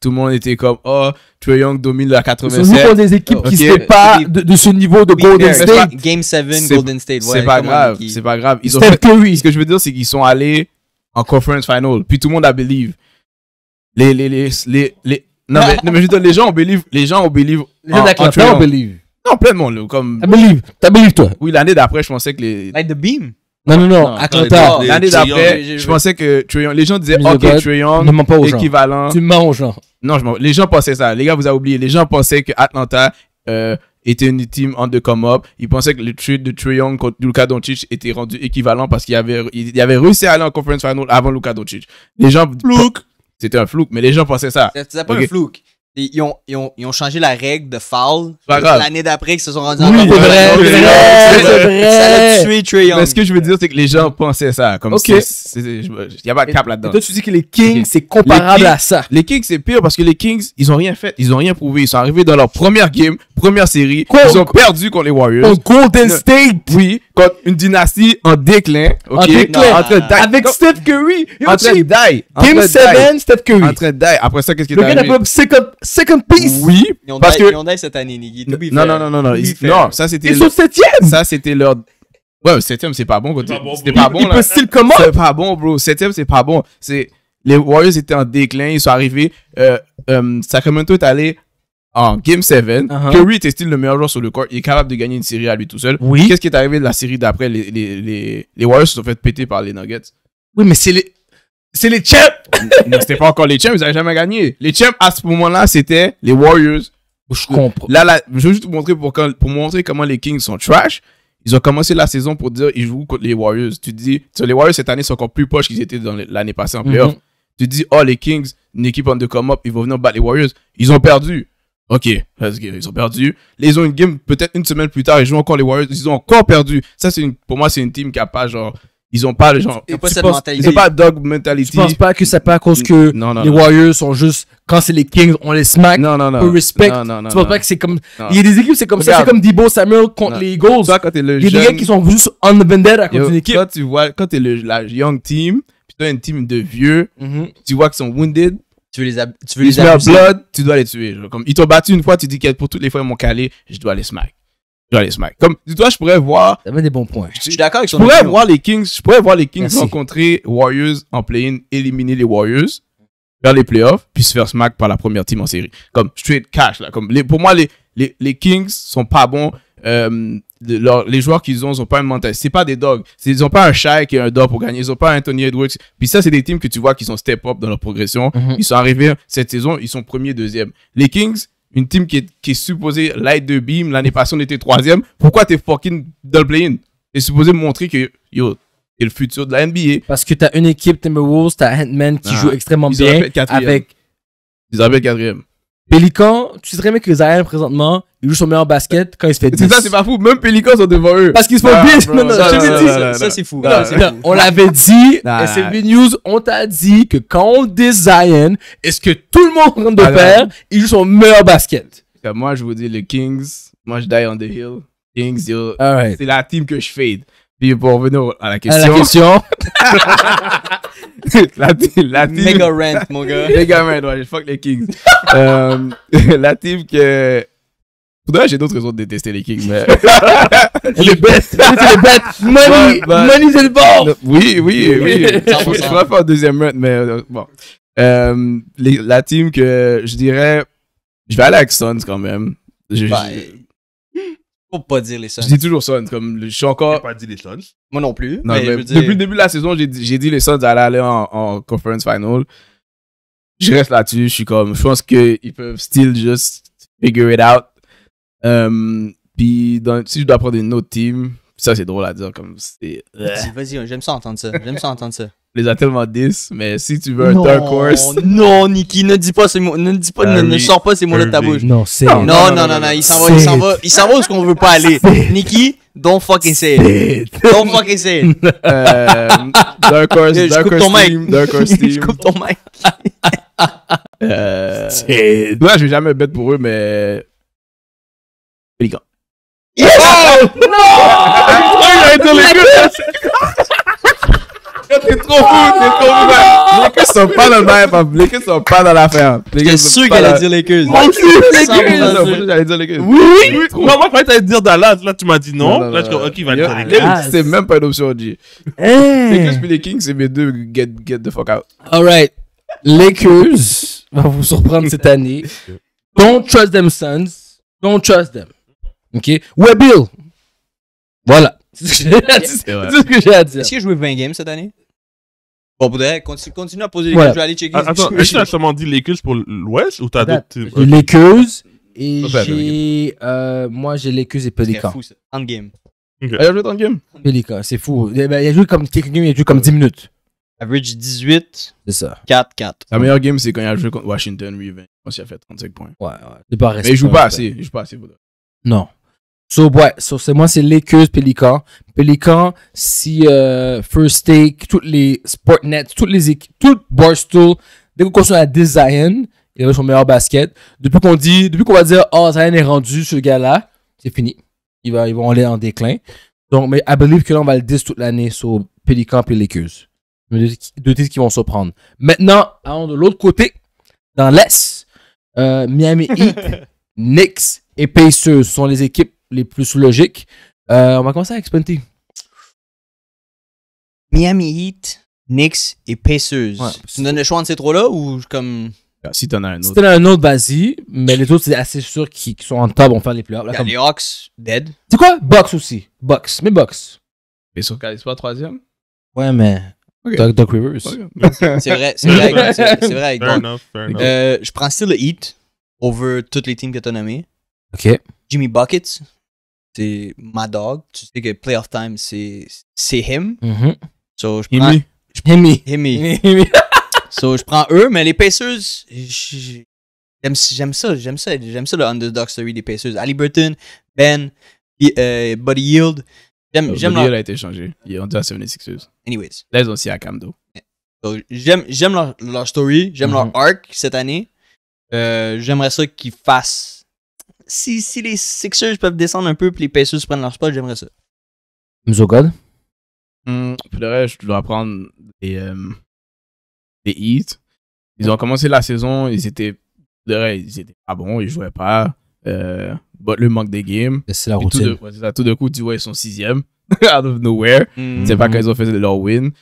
S4: Tout le monde était comme, oh, Trae Young domine la 87. Ce pour des équipes qui ne pas
S3: de, ce niveau de euh, Golden State. Game
S4: 7, Golden State. Ouais, c'est pas grave. C'est pas grave. Ils ont fait... Ce que je veux dire, c'est qu'ils sont allés en conference final. Puis tout le monde a believe. Les, les, les, les, les non, mais, non, les gens, ont believe. Les gens, ont believe. Les gens d'Atlanta, on believe. Non, pleinement, là, comme. T'as believe. T'as believe, toi. Oui, l'année d'après, je pensais que les. Like the beam. Non, non, non, Atlanta. L'année d'après, je pensais que Trayon, les gens disaient, OK, Trayon, équivalent. Tu mens aux gens. Non, je les gens pensaient ça. Les gars, vous avez oublié. Les gens pensaient que Atlanta euh, était une team en deux come up. Ils pensaient que le trade de Young contre Luka Doncic était rendu équivalent parce qu'il avait, avait réussi à aller en conference final avant Luka Doncic. Les gens. Luke!
S6: C'était un flouk, mais les gens pensaient ça. C'était pas un flouk. Ils ont, ils, ont, ils ont, changé la règle de foul. L'année d'après, qu'ils se sont rendus oui, en vrai, vrai, c'est vrai,
S4: Ça a tué Mais ce que je veux dire, c'est que les gens pensaient ça. Comme Il n'y a pas de cap là-dedans. Toi, tu dis que
S3: les Kings, c'est comparable à ça.
S4: Les Kings, c'est pire parce que les Kings, ils n'ont rien fait. Ils n'ont rien prouvé. Ils sont arrivés dans leur première game, première série. Quoi, ils ont perdu contre les Warriors. Golden
S3: State. Oui
S4: une dynastie en déclin. Avec Steph
S3: Curry. en train de
S4: Après ça, qu'est-ce qui est arrivé?
S3: piece. Oui. Parce que...
S6: cette année, Non, non, non, non, non. Non, ça c'était... le
S4: septième. Ça c'était leur... Ouais, septième, c'est pas bon. c'est pas bon, C'est pas bon, bro. Septième, c'est pas bon. C'est... Les Warriors étaient en déclin. Ils sont arrivés. Euh, euh, Sacramento est allé en Game 7, uh uh-huh. Curry était le meilleur joueur sur le court Il est capable de gagner une série à lui tout seul. Oui. Qu'est-ce qui est arrivé de la série d'après les, les, les, Warriors se sont fait péter par les Nuggets.
S3: Oui, mais c'est les. C'est
S4: les champs! non, c'était pas encore les champs, ils n'avaient jamais gagné. Les champs, à ce moment-là, c'était les Warriors. Je comprends. Là, je veux juste vous montrer pour, pour montrer comment les Kings sont trash. Ils ont commencé la saison pour dire ils jouent contre les Warriors. Tu te dis, les Warriors cette année sont encore plus poches qu'ils étaient dans l'année passée en playoff. Mm-hmm. Tu te dis, oh, les Kings, une équipe en de come up, ils vont venir battre les Warriors. Ils ont perdu. OK, ils ont perdu. Ils ont une game, peut-être une semaine plus tard, ils jouent encore les Warriors, ils ont encore perdu. Ça, c'est pour moi, c'est une team qui a pas, genre, ils ont pas, le genre, ils ont pas cette mentalité. dog mentality. Je pense
S3: pas que c'est pas à cause que les Warriors sont juste, quand c'est les Kings, on les smack. Non, non, non. respect. tu penses pas que c'est comme, il y a des équipes, c'est comme ça, c'est comme Debo Samuel contre les Eagles. Toi, quand t'es le Il y a des gars qui sont juste on the vendetta contre une équipe.
S4: Quand tu vois, quand t'es la young team, puis as une team de vieux, mhm. tu vois qu'ils sont wounded tu veux les, tu les, tu dois les tuer. Comme, ils t'ont battu une fois, tu dis que pour toutes les fois, ils m'ont calé, je dois les smack. Je dois les smack.
S3: Comme, toi, je pourrais voir. Ça met des bons points. Je, suis d'accord avec je pourrais voir
S4: les je pourrais voir les Kings rencontrer Warriors en play-in, éliminer les Warriors, faire les playoffs, puis se faire smack par la première team en série. Comme, straight cash, là. Comme, pour moi, les, les, les Kings sont pas bons. Euh, les joueurs qu'ils ont, ils ont pas une mentalité. C'est pas des dogs. Ils ont pas un Shai qui un dog pour gagner. Ils n'ont pas Anthony Edwards. Puis ça, c'est des teams que tu vois qui sont step up dans leur progression. Mhm. Ils sont arrivés cette saison, ils sont premier, deuxième. Les Kings, une team qui est, qui supposée light de beam, l'année passée on était troisième. Pourquoi es fucking double playing play-in? supposé montrer que, yo, es le futur de la NBA.
S3: Parce que tu as une équipe Timberwolves, t'as Ant-Man qui ah. joue extrêmement bien avec.
S4: Ils avaient quatrième.
S3: Pelican, tu sais très que les présentement, ils jouent son meilleur basket quand il se fait 10. C'est ça, c'est pas
S4: fou. Même Pelican sont devant eux. Parce qu'ils se font 10. bien. Non, non, ça, ça, ça c'est fou. on l'avait dit, SMB
S3: News, on t'a dit que quand on Zion, est-ce que tout le monde rentre de ah, pair, ils jouent son meilleur basket.
S4: Moi, je vous dis, le Kings, moi, je die on the hill. Kings, Right. C'est la team que je fade. Puis pour revenir à la question. la team, la Mega rent, mon gars. Mega rent, ouais, fuck les Kings. Euh, la team que. Faudrait j'ai d'autres raisons de détester les Kings, mais.
S6: les bêtes! C'est
S4: les bêtes! Money! Bah, Money, c'est le bord! Oui, oui, oui. Je pourrais faire un deuxième rent, mais euh, bon. Euh, la team que je dirais. Je vais aller avec Suns quand même. Bah,
S6: faut pas dire les Suns. Je dis
S4: toujours Suns. Comme, je suis encore.
S5: pas dit les Suns. Moi non plus. Depuis le
S4: début de la saison, j'ai dit, les Suns allaient aller en, en conference final. Je reste là-dessus. Je suis comme, je pense qu'ils peuvent still just figure it out. Euh, puis si je dois prendre une autre team, ça c'est drôle à dire comme Vas-y,
S6: vas-y j'aime ça entendre ça. J'aime ça entendre ça
S4: les a tellement 10, mais si
S6: tu veux un dark horse. Non, Niki, ne dis pas ces mots, ne dis pas, ne, ben sors pas ces mots-là de ta bouche. Non, c'est. Non, non, non, non, il s'en va, il s'en va, il s'en va où ce qu'on veut pas aller. Niki, don't fucking say it. Don't fucking say it. euh, dark horse, dark horse team, dark horse team.
S4: Je coupe ton mic. euh, moi, je vais jamais bête pour eux, mais. gars. Yes! Oh! Non! Ah, il a été t'es trop fou, t'es trop fou. Ah, les Lakers sont pas dans le bail, Les Lakers sont pas dans l'affaire. J'étais sûr qu'elle allait dire Lakers. Moi aussi, Lakers. J'allais dire Lakers. Oui, oui. Moi,
S5: moi, je pensais que dire Dallas. Là, tu m'as dit non. Là, je dis, ok, il va dire Lakers.
S4: Ah, c'est même pas une option, eh. Les Lakers puis les Kings, c'est mes deux get, get the fuck out.
S3: All Alright. Lakers va vous surprendre cette année. Don't trust them, sons. Don't trust them. OK? We're Bill. Voilà. C'est ce
S6: que j'ai à dire. Est-ce qu'il a joué 20 games cette année? Bon, quand continue, continue à
S3: poser les questions. Je vais aller checker. Ah, attends, est-ce que tu as
S5: seulement dit Lakers pour l'Ouest ou t'as d'autres Lakers
S3: et ah, bah, j'ai. Euh, moi, j'ai Lakers et Pelicans. C'est fou, ça. Endgame. Okay. Elle ah, a joué Endgame Pelicans, c'est fou. Eh ben, il a joué comme il a joué comme 10 minutes. Average 18.
S4: C'est ça. 4, 4. La meilleure game, c'est quand il a joué contre Washington, lui, 20. On s'y a fait 35 points. Ouais, ouais. Mais il joue pas assez. Il joue pas assez,
S3: Non. So, ouais, so, c'est moi, c'est l'écuse Pelican. Pelican, si euh, First Take, toutes les Sportnets, toutes les équipes, tout Barstool, dès qu'on consomme à Design, il avait son meilleur basket. Depuis qu'on dit, depuis qu'on va dire, oh, Zion est rendu, ce gars-là, c'est fini. Il va, ils vont aller en déclin. Donc, mais I believe que là, on va le 10 toute l'année sur Pelican et l'équeuse. Deux titres qui vont se prendre. Maintenant, allons de l'autre côté, dans l'Est. Euh, Miami Heat, Knicks et Pacers sont les équipes les plus logiques. Euh, on va commencer avec Spunty. Miami Heat, Knicks et Pacers.
S6: tu me donnes le choix entre ces trois-là ou comme. Ah, si t'en as un autre. Si t'en as
S3: un autre, vas-y. Mais les autres, c'est assez sûr qu'ils sont en top, va faire les plus Là, Les
S6: Hawks, dead.
S3: C'est quoi Box aussi. Box, mais Box.
S6: Et sur qu'elle soit troisième
S3: Ouais, mais. Okay. Rivers. c'est vrai,
S1: c'est vrai. C'est vrai. fair enough, fair enough.
S6: je prends still le Heat over toutes les teams que t'as nommées. Ok. Jimmy Buckets c'est ma dog. Tu sais que playoff time, c'est C'est him. Mm So, je prends. Himi. Himmy. Himmy. so, je prends eux, mais les Pacers, j'aime ça. J'aime ça. J'aime ça, le underdog story des Pacers. Ali Burton, Ben, y, euh, Buddy Yield. J'aime Buddy Yield a été changé. Ils ont dit à
S4: 76ers. Anyways. Là, ils ont aussi à Camdo.
S6: So, j'aime leur, leur story. J'aime leur mhm. arc cette année. Euh, J'aimerais ça qu'ils fassent si, si les Sixers peuvent descendre un peu et les Pacers prennent leur spot, j'aimerais ça.
S2: Musogod?
S4: pour le reste, je dois prendre des, euh, des Heat. Ils ont commencé la saison, ils étaient, vrai, ils étaient pas bons, ils jouaient pas. Euh, le manque des games. C'est la routine. Tout de, tout de coup, tu vois, ils sont sixième, out of nowhere. Mmh. C'est pas quand ils ont fait leur win.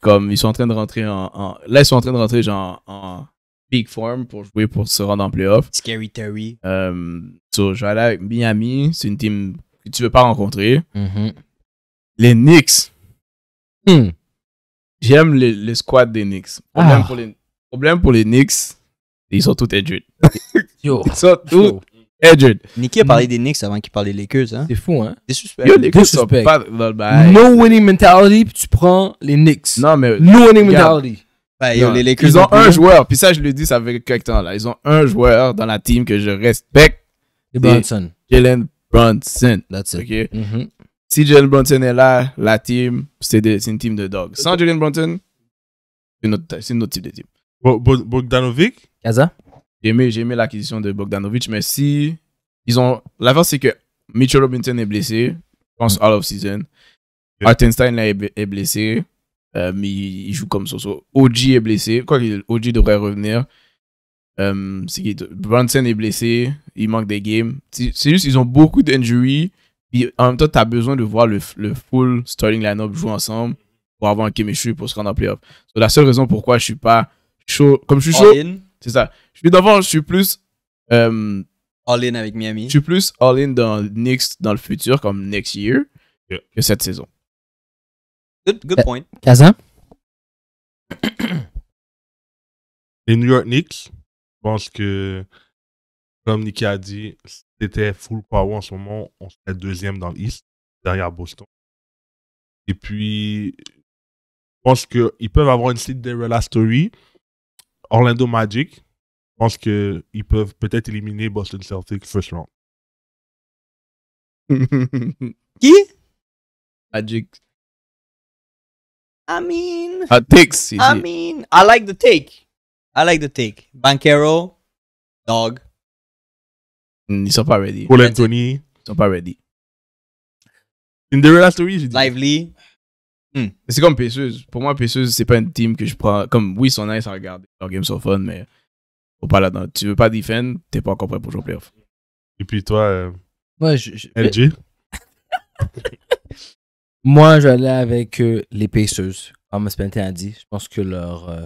S4: comme ils sont en train de rentrer en, en, là ils sont en train de rentrer genre en, peak form pour jouer pour se rendre en playoff. Scary Terry. Euh, so, je vais aller avec Miami. C'est une team que tu veux pas rencontrer.
S5: Mm
S2: Les Knicks. Mm.
S4: J'aime le, le, squad des Knicks. Problème, ah. pour, les,
S6: problème pour les Knicks, ils sont tous injured. Yo. Ils sont tous injured. Nicky a parlé mm. des Knicks avant qu'il parle des Lakers. Hein? C'est fou, hein? C'est suspect. Yo, les sont pas
S3: No winning mentality, puis tu prends les Knicks. Non, mais. No winning mentality. Bah, ils ont un
S4: joueur, puis ça, je le dis, ça fait quelqu'un là. Ils ont un joueur dans la team que je respecte. Brunson. Jalen Brunson. That's it. Mm-hmm. Si Jalen Brunson est là, la team, c'est une team de dogs. Sans Jalen Brunson, c'est une, autre type de team. Bogdanovic Kaza J'ai aimé, l'acquisition de Bogdanovic, mais si. Ils ont. L'avance, c'est que Mitchell Robinson est blessé, je pense, mm. all of season. Yeah. Artenstein est blessé. Euh, mais il, joue comme Soso. OG est blessé. Quoi OG devrait revenir. Euh, Brunson est blessé. Il manque des games. C'est juste ils ont beaucoup d'injuries. et en même temps, tu as besoin de voir le, le full starting lineup jouer ensemble pour avoir un chemistry pour se rendre en playoff. C'est la seule raison pourquoi je suis pas chaud. Comme je suis chaud. C'est ça. Je suis d'avant, je suis plus. Euh, all-in avec Miami. Je suis plus all-in dans dans le futur, comme next year, que cette
S2: saison. Good, good point. Kazan? Les New York Knicks, je pense que, comme Nicky
S5: a dit, c'était full power en ce moment. On serait deuxième dans l'East, derrière Boston. Et puis, je pense qu'ils peuvent avoir une seed de la Story. Orlando Magic, je pense qu'ils peuvent peut-être éliminer Boston
S2: Celtics first round. Qui Magic. I mean, a ah, takes. I mean, I like the take. I like the take. Banquero, dog.
S4: Mm, ils sont pas ready. Paul Anthony, ils sont pas ready. Cinderella Story, j'ai dit. Lively. Hmm. C'est comme Pesseuse. Pour moi, Pesseuse, c'est pas une team que je prends. Comme oui, ils sont nice à regarder. Leurs games sont fun, mais faut pas là-dedans. Tu veux pas defend, t'es pas encore prêt pour jouer au playoff.
S3: Et puis toi, euh... ouais, je... LG. Moi, je aller avec euh, les Pacers. Comme Spencer a dit, je pense que leur, euh,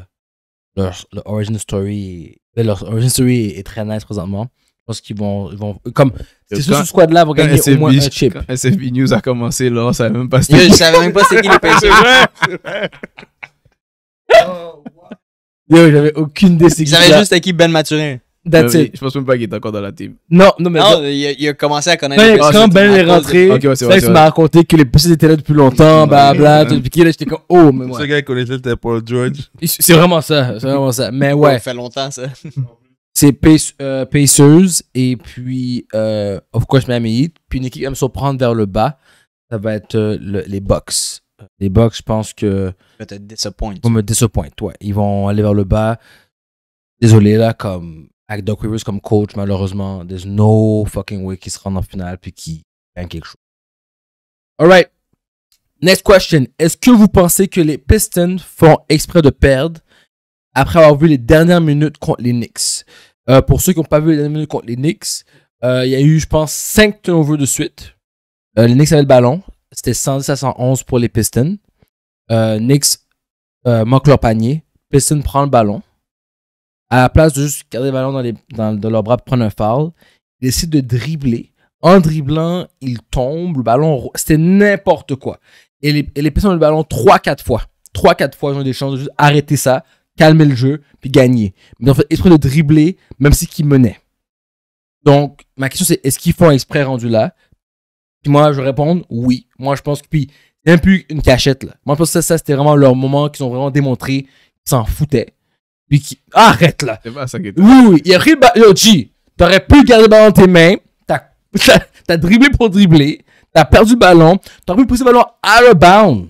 S3: leur, leur, origin story, est, leur origin story est, très nice présentement. Je pense qu'ils vont, vont comme c'est sûr, ce squad-là va gagner au moins un chip. Quand
S4: SFB News a commencé là, on savait même pas Je savais même pas c'est qui les Pacers.
S3: Oh, Yo, j'avais aucune idée. J'avais juste équipe
S6: Ben Maturin. That's it. Je pense même pas qu'il est encore dans la team.
S3: Non, non, mais. Non, il
S5: a, commencé à connaître. Ouais, quand Ben est rentré, c'est vrai, il m'a
S3: raconté que les PC étaient là depuis longtemps, blablabla. Tout est là, j'étais comme, oh, mais
S5: ouais. Ce gars connaissait le Paul George. C'est vraiment ça, c'est vraiment ça. Mais ouais. Ça fait longtemps, ça.
S3: C'est euh, Pacers et puis, euh, of course, Miami Heat. Puis une équipe qui va me surprendre vers le bas, ça va être euh, le, les Bucks. Les Bucks, je pense que. Peut-être disappoint. Ils vont me disappoint, ouais. Ils vont aller vers le bas. Désolé, là, comme avec Doc Rivers comme coach, malheureusement, there's no fucking way qu'il se rende en finale puis qu'il gagne quelque chose. Alright. Next question. Est-ce que vous pensez que les Pistons font exprès de perdre après avoir vu les dernières minutes contre les Knicks? Euh, pour ceux qui n'ont pas vu les dernières minutes contre les Knicks, euh, il y a eu, je pense, 5 turnovers de suite. Euh, les Knicks avaient le ballon. C'était 110 à 111 pour les Pistons. Knicks manquent leur panier. Pistons prend le ballon à la place de juste garder le ballon dans, les, leurs bras pour prendre un foul, il décide de dribbler. En dribblant, il tombe, le ballon, c'était n'importe quoi. Et les, personnes ont le ballon 3-4 fois. 3-4 fois, ils ont des chances de juste arrêter ça, calmer le jeu, puis gagner. Mais en fait, exprès de dribbler, même si menaient. Donc, ma question c'est, est-ce qu'ils font exprès rendu là Puis moi, je réponds, oui. Moi, je pense que, puis, même plus une cachette, là. Moi, je pense que ça c'était vraiment leur moment qu'ils ont vraiment démontré qu'ils s'en foutaient Arrête là. Pas ça qui Oui, oui, il a pris le ballon. G, t'aurais pu garder le ballon dans tes mains. T'as, as dribblé pour dribbler. T'as perdu le ballon. T'aurais pu pousser le ballon out of bound.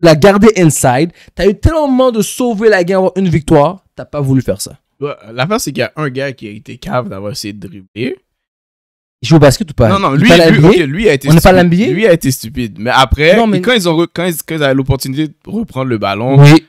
S3: La garder inside. T'as eu tellement de moments de sauver la guerre, avoir une victoire. T'as pas voulu faire ça.
S4: Ouais, L'affaire, c'est qu'il y a un gars qui a été cave d'avoir essayé de dribbler.
S3: Il joue au basket ou pas Non, non, lui, lui, a été On n'est pas
S4: Lui a été stupide. Mais après, Quand, ils ont l'opportunité de reprendre le ballon, oui.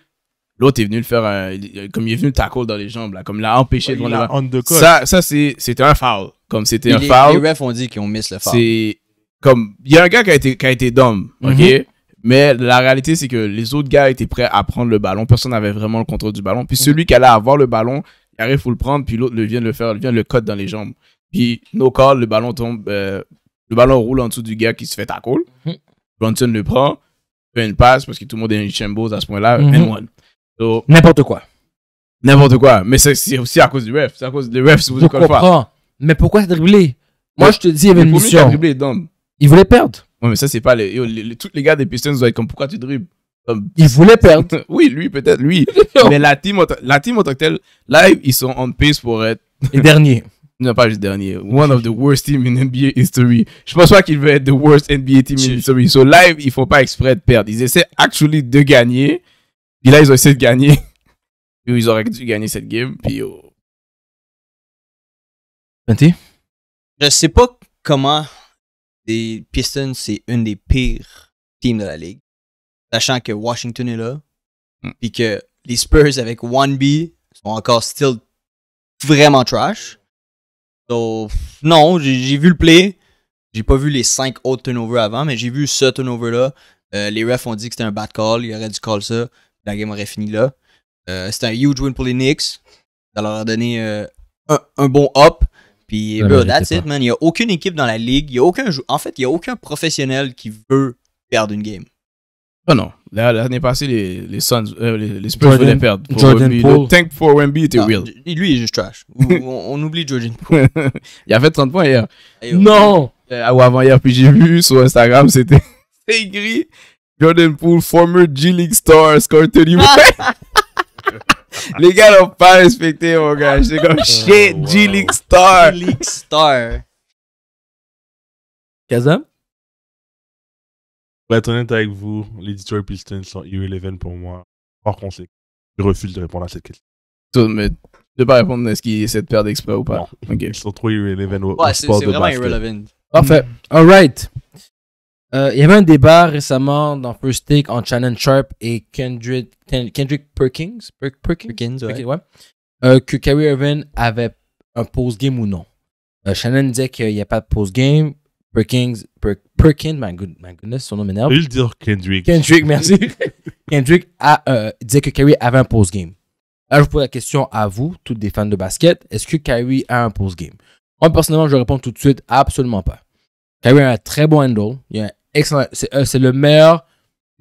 S4: L'autre est venu le faire comme il est venu le tackle dans les jambes, là, comme l'a empêché de Ça, c'est c'était un foul. Comme c'était un foul. Les refs ont dit qu'ils ont mis le foul. C'est comme, il y a un gars qui a été, qui a été dumb, mhm. Mais la réalité, c'est que les autres gars étaient prêts à prendre le ballon. Personne n'avait vraiment le contrôle du ballon. Puis mhm. celui qui allait avoir le ballon, il arrive, faut le prendre, puis l'autre vient le faire, vient le cut dans les jambes. Puis, no call, le ballon tombe, euh, le ballon roule en dessous du gars qui se fait tackle. Mm le prend, fait une passe parce que tout le monde est en shambles à ce point-là, mhm. and one. N'importe quoi. N'importe quoi. Mais c'est- aussi à cause du ref. C'est à cause du ref si vous Je
S3: Mais pourquoi dribbler Moi, je te dis, il y avait une Pour lui, mission. dribblé Ils voulaient perdre.
S4: Ouais, mais ça, c'est pas les, Tous les gars des Pistons vont être comme pourquoi tu dribbles Ils voulaient perdre. Oui, lui, peut-être, lui. mais la team, la team que telle, ils sont en pace pour être. Les derniers. Non, pas juste dernier. One of the worst teams in NBA history. Je pense pas qu'ils veulent être the worst NBA team in history. So, live, ils font pas exprès de perdre. Ils essaient actually de gagner. Puis là, ils ont essayé de gagner.
S2: puis ils auraient dû gagner cette game. Puis. Oh. Je sais pas comment les Pistons, c'est une des pires
S6: teams de la ligue. Sachant que Washington est là. Hmm. Puis que les Spurs avec 1B sont encore still vraiment trash. Donc, non, j'ai vu le play. J'ai pas vu les 5 autres turnovers avant, mais j'ai vu ce turnover-là. Euh, les refs ont dit que c'était un bad call, il aurait dû call ça la game aurait fini là. Euh, c'était un huge win pour les Knicks. Ça leur a donné euh, un, bon up. Puis, ah that's it, man. Il n'y a aucune équipe dans la ligue. Il y a aucun En fait, il n'y a aucun professionnel qui veut perdre une game.
S4: Ah oh non. L'année passée, les, les, Suns, euh, les, Spurs voulaient perdre. Pour Jordan Poole. tank 4 Wemby était real. Lui, il est juste trash. on, oublie Jordan Poole. il a fait 30 points hier. Oh. Non! Euh, ou avant hier, puis j'ai vu sur Instagram, c'était. C'est gris. Jordan Poole, former G League star, score 30
S2: Les gars n'ont pas respecté, mon gars. C'est oh, comme shit, oh, G League star. G League star. Kazam?
S5: Pour être honnête avec vous, les Detroit Pistons sont irrelevant pour moi. Par conséquent, je refuse de répondre à
S4: cette question. Mais ne peux pas répondre à ce qu'ils essaient de perdre d'exprès ou pas. Non. Ils sont trop irrelevant
S6: c'est vraiment irrelevant.
S3: Parfait. All right. Euh, il y avait un débat récemment dans First Take entre Shannon Sharp et Kendrick, Kendrick Perkins, Perkins, euh, que Kyrie Irving avait un post-game ou non. Euh, Shannon disait qu'il n'y a pas de post-game. Perkins, Perkins my, goodness, son nom m'énerve. Il dit Kendrick. Kendrick, merci. Kendrick a, disait que Kyrie avait un post-game. Là, je vous pose la question à vous, tous des fans de basket. Est-ce que Kyrie a un post-game? Moi, personnellement, je réponds tout de suite, absolument pas. Kyrie a un très bon handle. Euh, c'est, le meilleur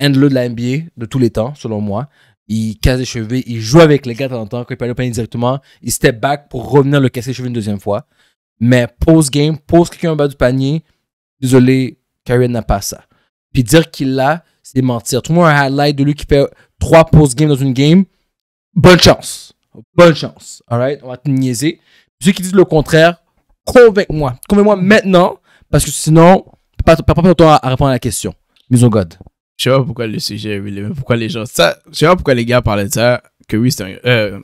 S3: handle de la NBA de tous les temps, selon moi. Il casse les cheveux, il joue avec les gars de temps en temps. Quand il peut panier directement, il step back pour revenir le casser les cheveux une deuxième fois. Mais post-game, pose quelqu'un en bas du panier, désolé, Kyrie n'a pas ça. Puis dire qu'il l'a, c'est mentir. Tout le monde a un highlight de lui qui fait trois post-game dans une game. Bonne chance. Bonne chance. All right? On va te niaiser. Ceux qui disent le contraire, convainc-moi. Convainc-moi maintenant parce que sinon, pas pas temps à répondre à la question. Mise au God.
S4: Je sais pas pourquoi le sujet, pourquoi les gens. Ça, je sais pas pourquoi les gars parlaient de ça. Que oui, c'était un. Euh,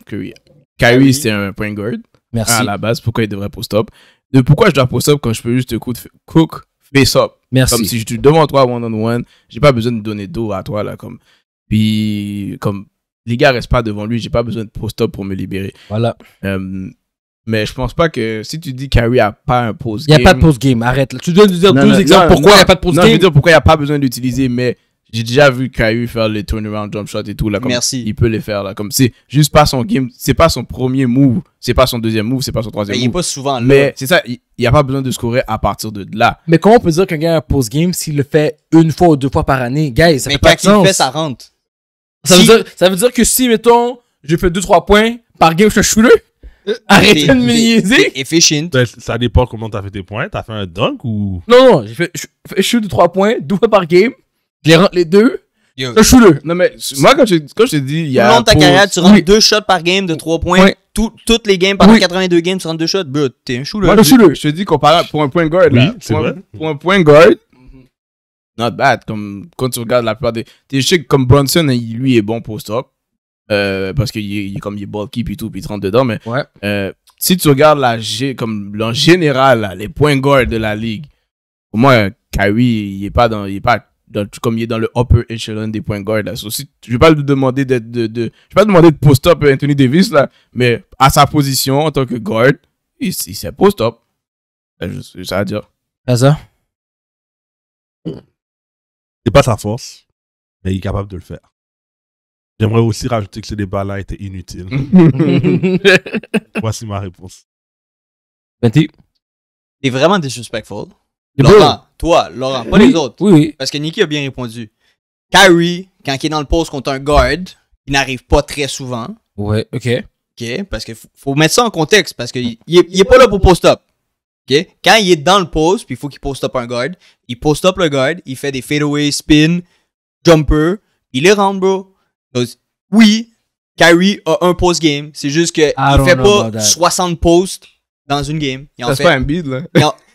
S4: Kyrie, c'était un point guard. Merci. À la base, pourquoi il devrait post-up De pourquoi je dois post-up quand je peux juste te cook face-up Merci. Comme si je suis devant toi one-on-one, j'ai pas besoin de donner d'eau à toi, là. Comme... Puis, comme les gars restent pas devant lui, j'ai pas besoin de post-up pour me libérer. Voilà. Euh, mais je pense pas que si tu dis Kyrie a pas un post game. Il n'y a pas de post game, arrête. Tu dois nous dire deux exemples pourquoi il n'y a pas de post game. Non, je veux dire pourquoi il n'y a pas besoin d'utiliser, mais j'ai déjà vu Kyrie faire les turnaround jump shot et tout là. Comme Merci. Il peut les faire là. Comme c'est juste pas son game, c'est pas son premier move, c'est pas son deuxième move, c'est pas son troisième. Mais move. il est pas souvent là. Mais c'est ça, il n'y a
S3: pas besoin de scorer à partir de là. Mais comment on peut dire qu'un gars a un post game s'il le fait une fois ou deux fois par année, guys, ça mais fait pas fait, ça rentre. Ça, veut dire, ça veut dire que si mettons, je fais deux trois points par game, je suis le Arrêtez de me niaiser.
S5: Efficient. Ben, ça dépend comment t'as fait tes points. T'as fait un dunk ou. Non, non, j'ai fait, je shoot de 3 points, 2 fois par game. Je les rentre les deux.
S1: Yo. le.
S5: Non, mais moi, quand je, quand je te dis, il y Tout le long de ta carrière, tu rentres 2 shots
S6: par game de 3 points. toutes les games, pendant 82 games, tu rentres 2 shots. But, t'es un chou. Moi, je Je te dis, comparable pour un point guard, là. Pour un,
S4: point guard, not bad. Comme quand tu regardes la plupart des. T'es chic comme Bronson, hein, lui, est bon post-op. Euh, parce qu'il est, comme il est bulky et tout, puis il rentre dedans. Mais euh, si tu regardes la comme en général les points guards de la ligue, au moins, Kyrie, il est pas dans, il est pas comme il est dans le upper echelon des points guards. Là. So, je vais pas lui demander de, de, je vais pas demander de post-up Anthony Davis là, mais à sa position en tant que guard, il, s'est post-up.
S5: C'est ça à dire.
S2: C'est ça. C'est pas sa
S5: force, mais il est capable de le faire. J'aimerais aussi rajouter que ce débat-là était inutile. Voici ma réponse.
S2: T'es
S6: vraiment disrespectful. Laurent, toi, Laurent, pas les autres. Oui, oui. Parce que Nicky a bien répondu. Kyrie, quand il est dans le poste contre un guard, il n'arrive pas très souvent.
S1: Oui,
S3: ok.
S6: Ok, parce qu'il faut, mettre ça en contexte, parce qu'il n'est il est pas là pour post-up. Ok? Quand il est dans le poste puis il faut qu'il post-up un guard, il post-up le guard, il fait des fadeaway, spin, jumper, il est rentre, bro oui, Kyrie a un post game. C'est juste qu'il ne fait pas 60 posts dans une game. Il en fait, pas un bid, là.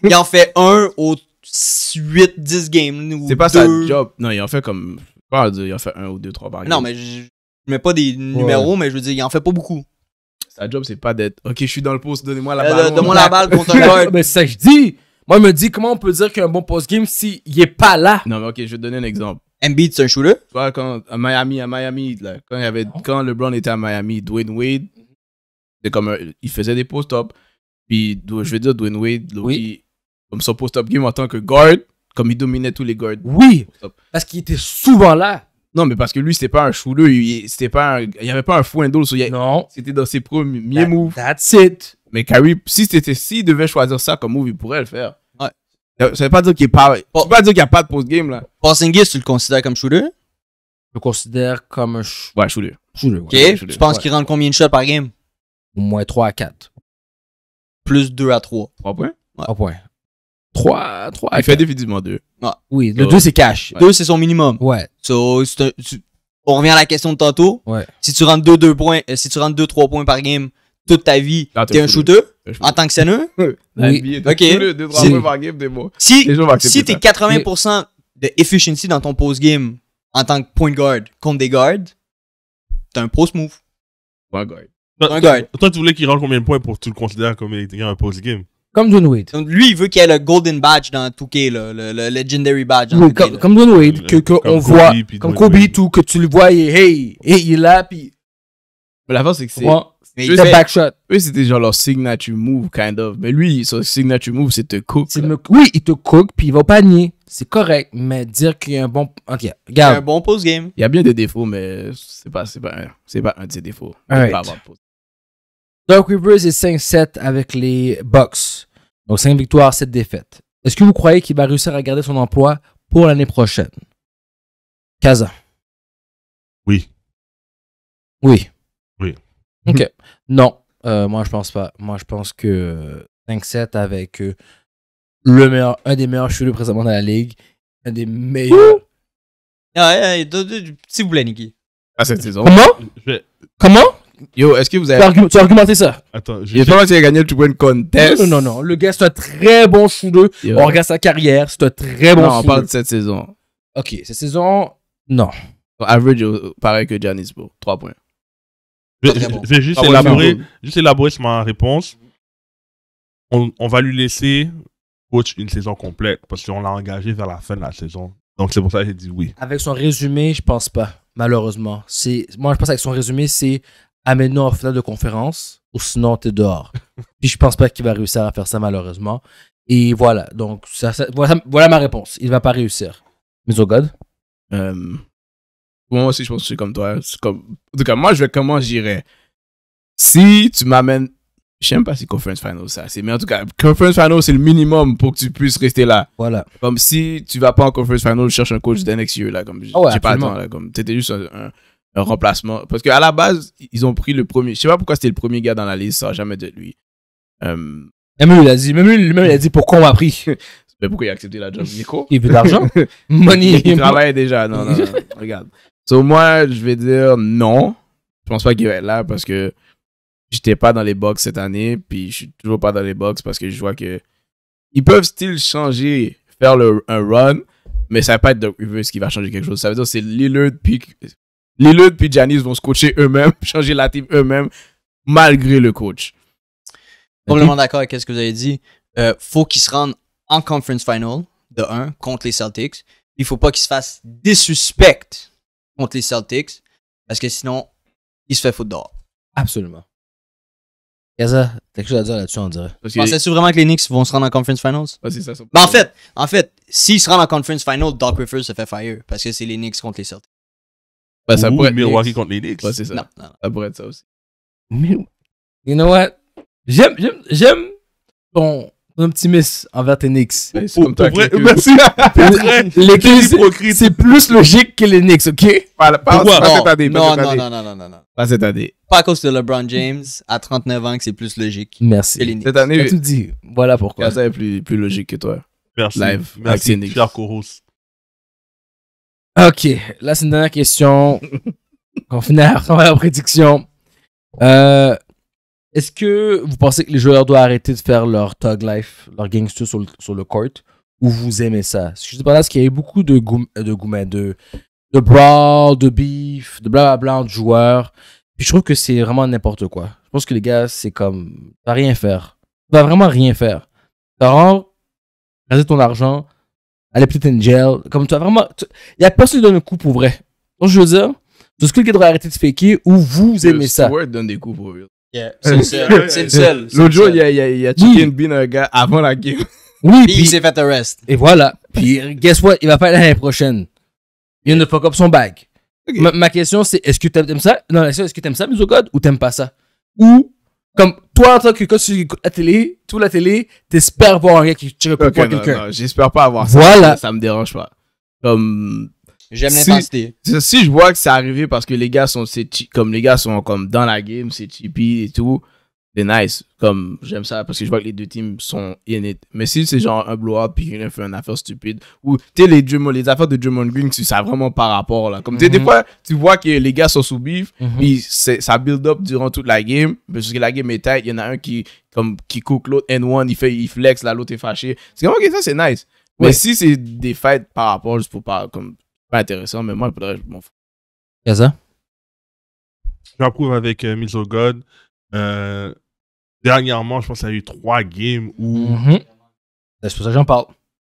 S6: il, en, fait un ou 8-10 games. C'est pas ça. sa job. Non, il en
S4: fait comme. Il en fait un ou deux, trois par Non, mais je, ne
S6: mets pas des numéros, mais je veux dire, il en fait pas
S3: beaucoup.
S4: Sa job, c'est pas d'être. Ok, je suis dans le post, donnez-moi la euh, balle. Donne-moi la balle contre un Mais ça,
S3: je dis. Moi, je me dis, comment on peut dire qu'un bon post-game s'il n'est pas là? Non, mais ok, je vais te donner un exemple.
S4: Embiid, c'est un shooter. Tu quand, à Miami, à Miami, quand, il y avait, quand LeBron était à Miami, Dwayne Wade, c'est comme euh, il faisait des post-up. Puis, je veux dire, Dwayne Wade, comme son post-up game en tant que guard, comme il dominait tous les guards. Oui, parce qu'il était souvent là. Non, mais parce que lui, c'était pas un chouleux, il, c'était pas il y avait pas un fou Non. C'était dans ses premiers moves. That's it. Mais Carrie, si c'était, s'il devait choisir ça comme move, il pourrait le faire.
S6: Euh, ça veut pas dire qu'il est pas. Tu pas dire qu'il n'y a pas de post-game, là. Porzingis, tu le considères comme shooter Je le considère comme un
S3: ouais, shooter. Shooter. Ok. Ouais, shooter. Tu penses qu'il rentre combien de shots par game Au moins 3 à 4. Plus 2 à 3. 3 points 3 points. 3, 3 Il fait
S6: définitivement 2.
S4: Oui, le 2 c'est cash. 2
S3: c'est son minimum. Ouais.
S6: So, un, on revient à la question de tantôt. Ouais. Si tu rentres 2-3 points, euh, si tu rentres 2, 3 points par game toute ta vie, ah, t'es un shooter. En tant que scéneux? oui. OK.
S4: Si, si t'es 80%
S6: de efficiency dans ton post-game en tant que point guard contre des guards, t'as un pro move.
S5: Point guard. Toi, toi, tu voulais qu'il rentre combien de points pour que tu le considères comme un post-game?
S3: Comme John Wade.
S6: Lui, il veut qu'il y ait le Golden Badge dans 2 le, Legendary Badge. comme,
S3: John Wade, que, voit, comme Kobe, et tout, que tu le vois, et hey, hey, il est là, puis.
S6: Mais la force, c'est que
S4: c'est. Mais un backshot. Oui, c'était genre leur signature move, kind of. Mais lui, son signature move,
S3: c'est te cook. Oui, il te cook, puis il va pas nier C'est correct, mais dire qu'il y a un bon. Ok, regarde. un bon post-game.
S4: Il y a bien des défauts, mais c'est pas, pas, un, pas un de ses défauts. Right.
S3: Pas Rivers est 5-7 avec les Bucks. Donc 5 victoires, 7 défaites. Est-ce que vous croyez qu'il va réussir à garder son emploi pour l'année prochaine?
S2: Kaza. Oui. Oui. Oui.
S3: OK. Non, euh, moi je pense pas. Moi je pense que 5-7 avec euh, le meilleur, un des meilleurs shooters présentement dans la ligue, un des meilleurs.
S6: S'il vous plaît, Niki. À cette saison.
S4: Comment
S3: Comment Yo, est-ce que vous avez. tu as argumenté ça Attends, je Il sais
S4: pas si tu a gagné le Two Point Contest. Non, non, non.
S3: Le gars, c'est un très bon shooter. On regarde sa carrière, c'est un très bon Non, on parle de cette saison. Ok, cette saison,
S4: non. Average, pareil que Giannis, 3 points. Ah, je, vais juste, ah élaborer,
S5: juste élaborer sur ma réponse. On, on, va lui laisser coach une saison complète parce qu'on l'a engagé vers la fin de la saison. Donc c'est pour ça que j'ai dit oui. Avec
S3: son résumé, je pense pas, malheureusement. C'est moi je pense avec son résumé, c'est amène-nous en finale de conférence ou sinon t'es dehors. Puis je pense pas qu'il va réussir à faire ça malheureusement. Et voilà, donc voilà, voilà, ma réponse. Il va pas réussir. Mais au oh God.
S4: Euh, moi aussi, je pense que je suis comme toi. en tout cas, moi, je vais comment j'irai. Si tu m'amènes. Je sais pas si Conference Final, ça, c'est. Mais en tout cas, Conference Final, c'est le minimum pour que tu puisses rester là. Voilà. Comme si tu vas pas en Conference Final, je cherche un coach mm. d'NXT, là. Comme, oh ouais, pas le temps, là. Comme, t'étais juste un, remplacement. Parce qu'à la base, ils ont pris le premier. Je ne sais pas pourquoi c'était le premier gars dans la liste, ça jamais de lui. Euh, même lui, il a dit, même il a dit pourquoi on m'a pris. Mais pourquoi il a accepté la job, Nico Il veut de l'argent? Money. Il, travaille déjà. Non, non, non. regarde. So, moi, je vais dire non. Je pense pas qu'il va être là parce que j'étais pas dans les box cette année, puis je suis toujours pas dans les box parce que je vois que ils peuvent still changer, faire le, un run, mais ça va pas être Doc ce qui va changer quelque chose. Ça veut dire que c'est Lillard puis Lillard puis vont se coacher eux-mêmes, changer la team eux-mêmes malgré le coach.
S6: Complètement d'accord avec ce que vous avez dit. Euh, faut qu'ils se rendent en conference final de 1 contre les Celtics. Il faut pas qu'ils se fassent des suspects contre les Celtics parce que sinon, il se fait foutre dehors.
S3: Absolument. Gaza, t'as quelque chose à dire là-dessus, on dirait. pensez
S6: vraiment que les Knicks vont se rendre en Conference Finals? Bah c'est ça. Mais ben, en fait, en fait, s'ils se rendent en Conference Finals, Doc Rivers se fait fire parce que c'est les Knicks contre les Celtics. Bah ça pourrait être Milwaukee contre les Knicks. Bah c'est ça. Ça pourrait être ça aussi.
S3: You know what? J'aime, j'aime, j'aime ton, un miss envers Ténix. Knicks ben, c'est comme toi. Euh, merci.
S1: les c'est plus
S3: logique que les Knicks, ok? Pas, pas, Pourquoi? pas cette année. Non, non, non, non, non, non, Pas cette année.
S6: Pas à cause de LeBron James, à 39 ans, que c'est plus logique. Merci. Que les Knicks. Cette année, tu oui. dis. Voilà pourquoi. Ça est plus,
S4: plus logique que toi. Merci. Live. Merci, Knicks
S3: Ok. Là, c'est une dernière question. on finit la prédiction. Euh, est-ce que vous pensez que les joueurs doivent arrêter de faire leur tug life, leur gangster sur le, court, ou vous aimez ça? Je sais pas là, parce qu'il y a eu beaucoup de gourmets, de, goum, de de brawl, de beef, de blablabla de joueurs. Puis je trouve que c'est vraiment n'importe quoi. Je pense que les gars, c'est comme, tu vas rien faire. Tu vas vraiment rien faire. Tu vas ton argent, aller peut-être en jail. Comme tu vas vraiment. Il y a personne qui donne un coup pour vrai. Donc je veux dire, tout ce que les gars arrêter de faker ou vous aimez ça. Ouais,
S4: donne des coups pour vrai. Euh, c'est le seul. Euh, euh, l'autre jour, il a, il a, chicken
S3: bean un gars avant la game. Oui, puis, il s'est fait arrest. Et voilà. Puis guess what? Il va faire l'année prochaine. Il ne fuck up son bag. Ma, question, c'est est-ce que t'aimes ça? Non, la est-ce que t'aimes ça, Miso God, ou t'aimes pas ça? Ou, comme, toi, en tant que quand tu écoutes la télé, tout la télé, t'espères voir un gars
S1: qui tire okay, quelqu'un. J'espère pas avoir ça. Voilà. Ça,
S4: ça me dérange pas. Comme, J'aime l'intensité. Si je vois que c'est arrivé parce que les gars sont comme les gars sont comme dans la game, c'est chippy et tout, c'est nice. Comme j'aime ça parce que je vois que les deux teams sont in Mais si c'est genre un blow-up puis il fait une affaire stupide ou tu les, les affaires de Drummond Green, tu sais vraiment par rapport là. Comme des mhm. fois tu vois que les gars sont sous bif mm ça build up durant toute la game parce que la game est tight, il y en a un qui comme qui cook l'autre N1, il fait il flex, l'autre est fâché. C'est vraiment que ça c'est nice. Mais si c'est des fights par rapport juste pour pas comme pas intéressant,
S5: mais moi, il faudrait je m'en fous. ça? J'approuve avec euh, euh, dernièrement, je pense qu'il y a eu trois games où. Mm-hmm. Ben, c'est pour ça que j'en parle.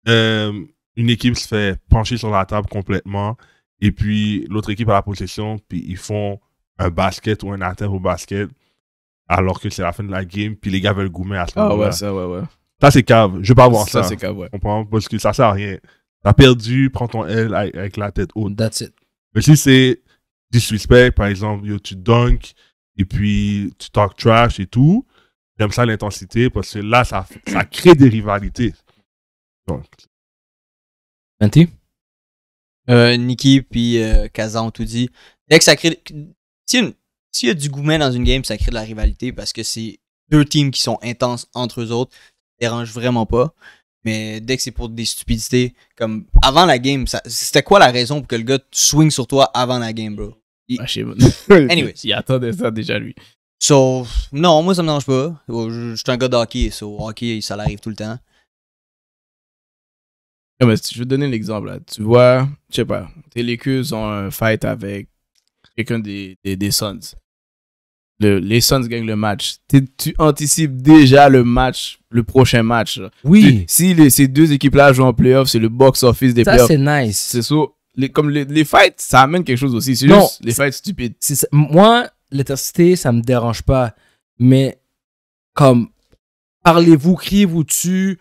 S5: Euh, une équipe se fait pencher sur la table complètement, et puis l'autre équipe a la possession, puis ils font un basket ou un atteint au basket, alors que c'est la fin de la game, puis les gars veulent goumer à ce ah moment-là. ouais, ça, ouais, ouais. c'est cave. Je veux pas voir ça. Ça, c'est cave, ouais. Parce que ça sert à rien. T'as perdu, prends ton L avec la tête haute. That's it. Mais si c'est disrespect, par exemple, tu dunk et puis tu talk trash et tout, j'aime ça l'intensité parce que là, ça, ça crée des rivalités. Donc. Euh,
S6: puis euh, Kaza ont tout dit. Dès que ça crée. S'il si y a du gourmet dans une game, ça crée de la rivalité parce que c'est deux teams qui sont intenses entre eux autres. Ça dérange vraiment pas. Mais dès que c'est pour des stupidités, comme avant la game, c'était quoi la raison pour que le gars swing sur toi avant la game, bro? Il... Ah, Il attendait ça déjà, lui. So, non, moi, ça me dérange pas. Je, suis un gars d'Hockey, so hockey, ça arrive tout le temps. je vais te donner l'exemple, là. Tu vois, je sais pas, tes
S4: Lakers ont un fight avec quelqu'un des, des, des Suns les Suns gagnent le match. Tu anticipes déjà le match, le prochain match. Oui. si ces deux équipes-là jouent en playoff, c'est le box-office des ça, playoffs. Ça, c'est nice. C'est ça. comme les, fights, ça amène quelque chose aussi. C'est juste les fights
S3: stupides. Moi, l'intensité, ça me dérange pas. Mais comme, parlez-vous, criez-vous tu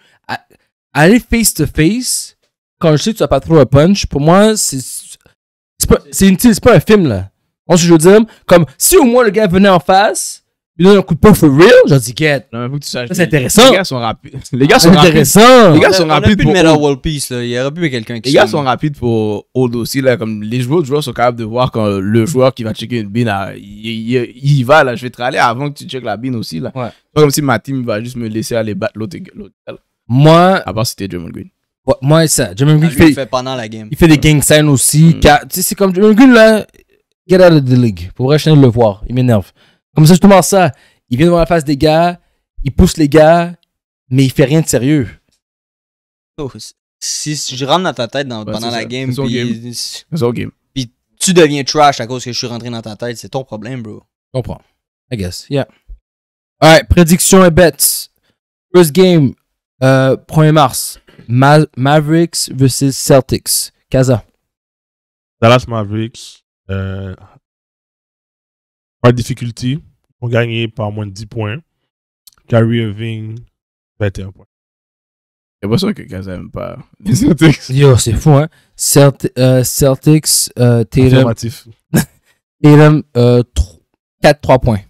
S3: Allez face-to-face. quand je sais que tu n'as pas trop un punch, pour moi, c'est. C'est pas, c'est pas un film, là. On se je veux dire, comme si au moins le gars venait en face, il donne un coup de poing for real, j'en dis get. faut que tu saches. C'est intéressant. Les gars sont rapides. Les gars sont rapides. Les gars sont rapides. Il aurait pu
S6: wall piece, là. Il aurait pu quelqu'un qui. Les gars sont rapides pour Old aussi, là. Comme
S4: les joueurs, joueurs sont capables de voir quand le joueur qui va checker une bine, il, y va, là. Je vais te râler avant que tu checkes la bine aussi, là. Pas comme si ma team va juste me laisser aller battre l'autre
S3: Moi. À part si t'es Green. moi, ça. Jermaine ah, Green fait, pendant la game. Il fait des gang signs aussi. Mm. Tu sais, c'est comme Jermaine Green, là. Get out of the league. Pour je le voir. Il m'énerve. Comme ça, je te montre ça. Il vient devant la face des gars, il pousse les gars, mais il fait rien de sérieux.
S6: Oh, si, je rentre dans ta tête dans, pendant la game, puis, tu deviens trash à cause que je suis rentré dans ta tête, c'est ton problème, bro. Je comprends.
S3: I guess. Yeah. right, prédiction et bets. First game, 1er euh, mars. Mavericks versus Celtics. Casa.
S5: Dallas Mavericks. Euh, de difficulté, ont gagné par moins de 10 points. Kyrie Irving, 21 points. C'est pas sûr que Kazem aime pas
S3: Celtics. Yo, c'est fou, hein. Euh, Celtics,
S2: euh, Tatum. Tatum, euh, 4-3 points.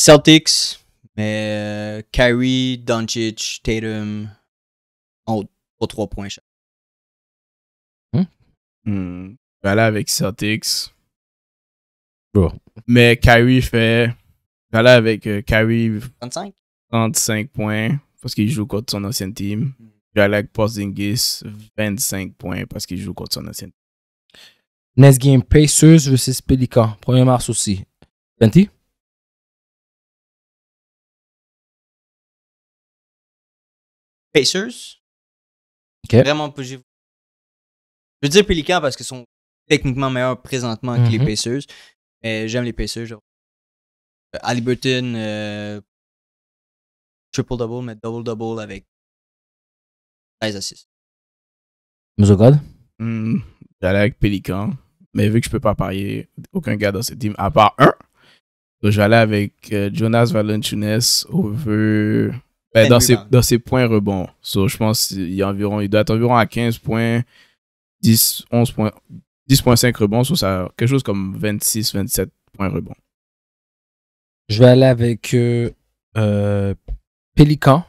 S2: Celtics, mais euh, Kyrie, Doncic, Tatum, en pour 3 points
S4: hein? Hmm. Je vais avec Celtics. Bon. Bah. Mais Kyrie fait. Je vais avec euh, Kyrie. 35 35 points parce qu'il joue contre son ancienne team. Hmm. Je vais avec Porzingis. 25 points parce qu'il joue contre son ancienne team.
S3: Next
S2: game, Pacers versus Pelican. 1er mars aussi. 20? Pacers? Vraiment pas Je veux dire Pelican parce qu'ils sont techniquement
S6: meilleurs présentement que les mm-hmm. Pacers. Mais j'aime les Pacers. Genre. Euh, Halliburton, euh, triple-double, mais double-double avec 13 assists.
S2: 6. Hmm, j'allais avec Pélican.
S4: Mais vu que je peux pas parier aucun gars dans cette team, à part un, j'allais avec euh, Jonas Valanciunas over ben, ben, dans, ses, points rebonds. je pense qu'il environ, il doit être environ à 15 points, 10, 11 points, 10.5 rebonds. ça, quelque chose comme 26, 27 points rebonds. Je vais aller avec
S3: euh, euh, Pelican.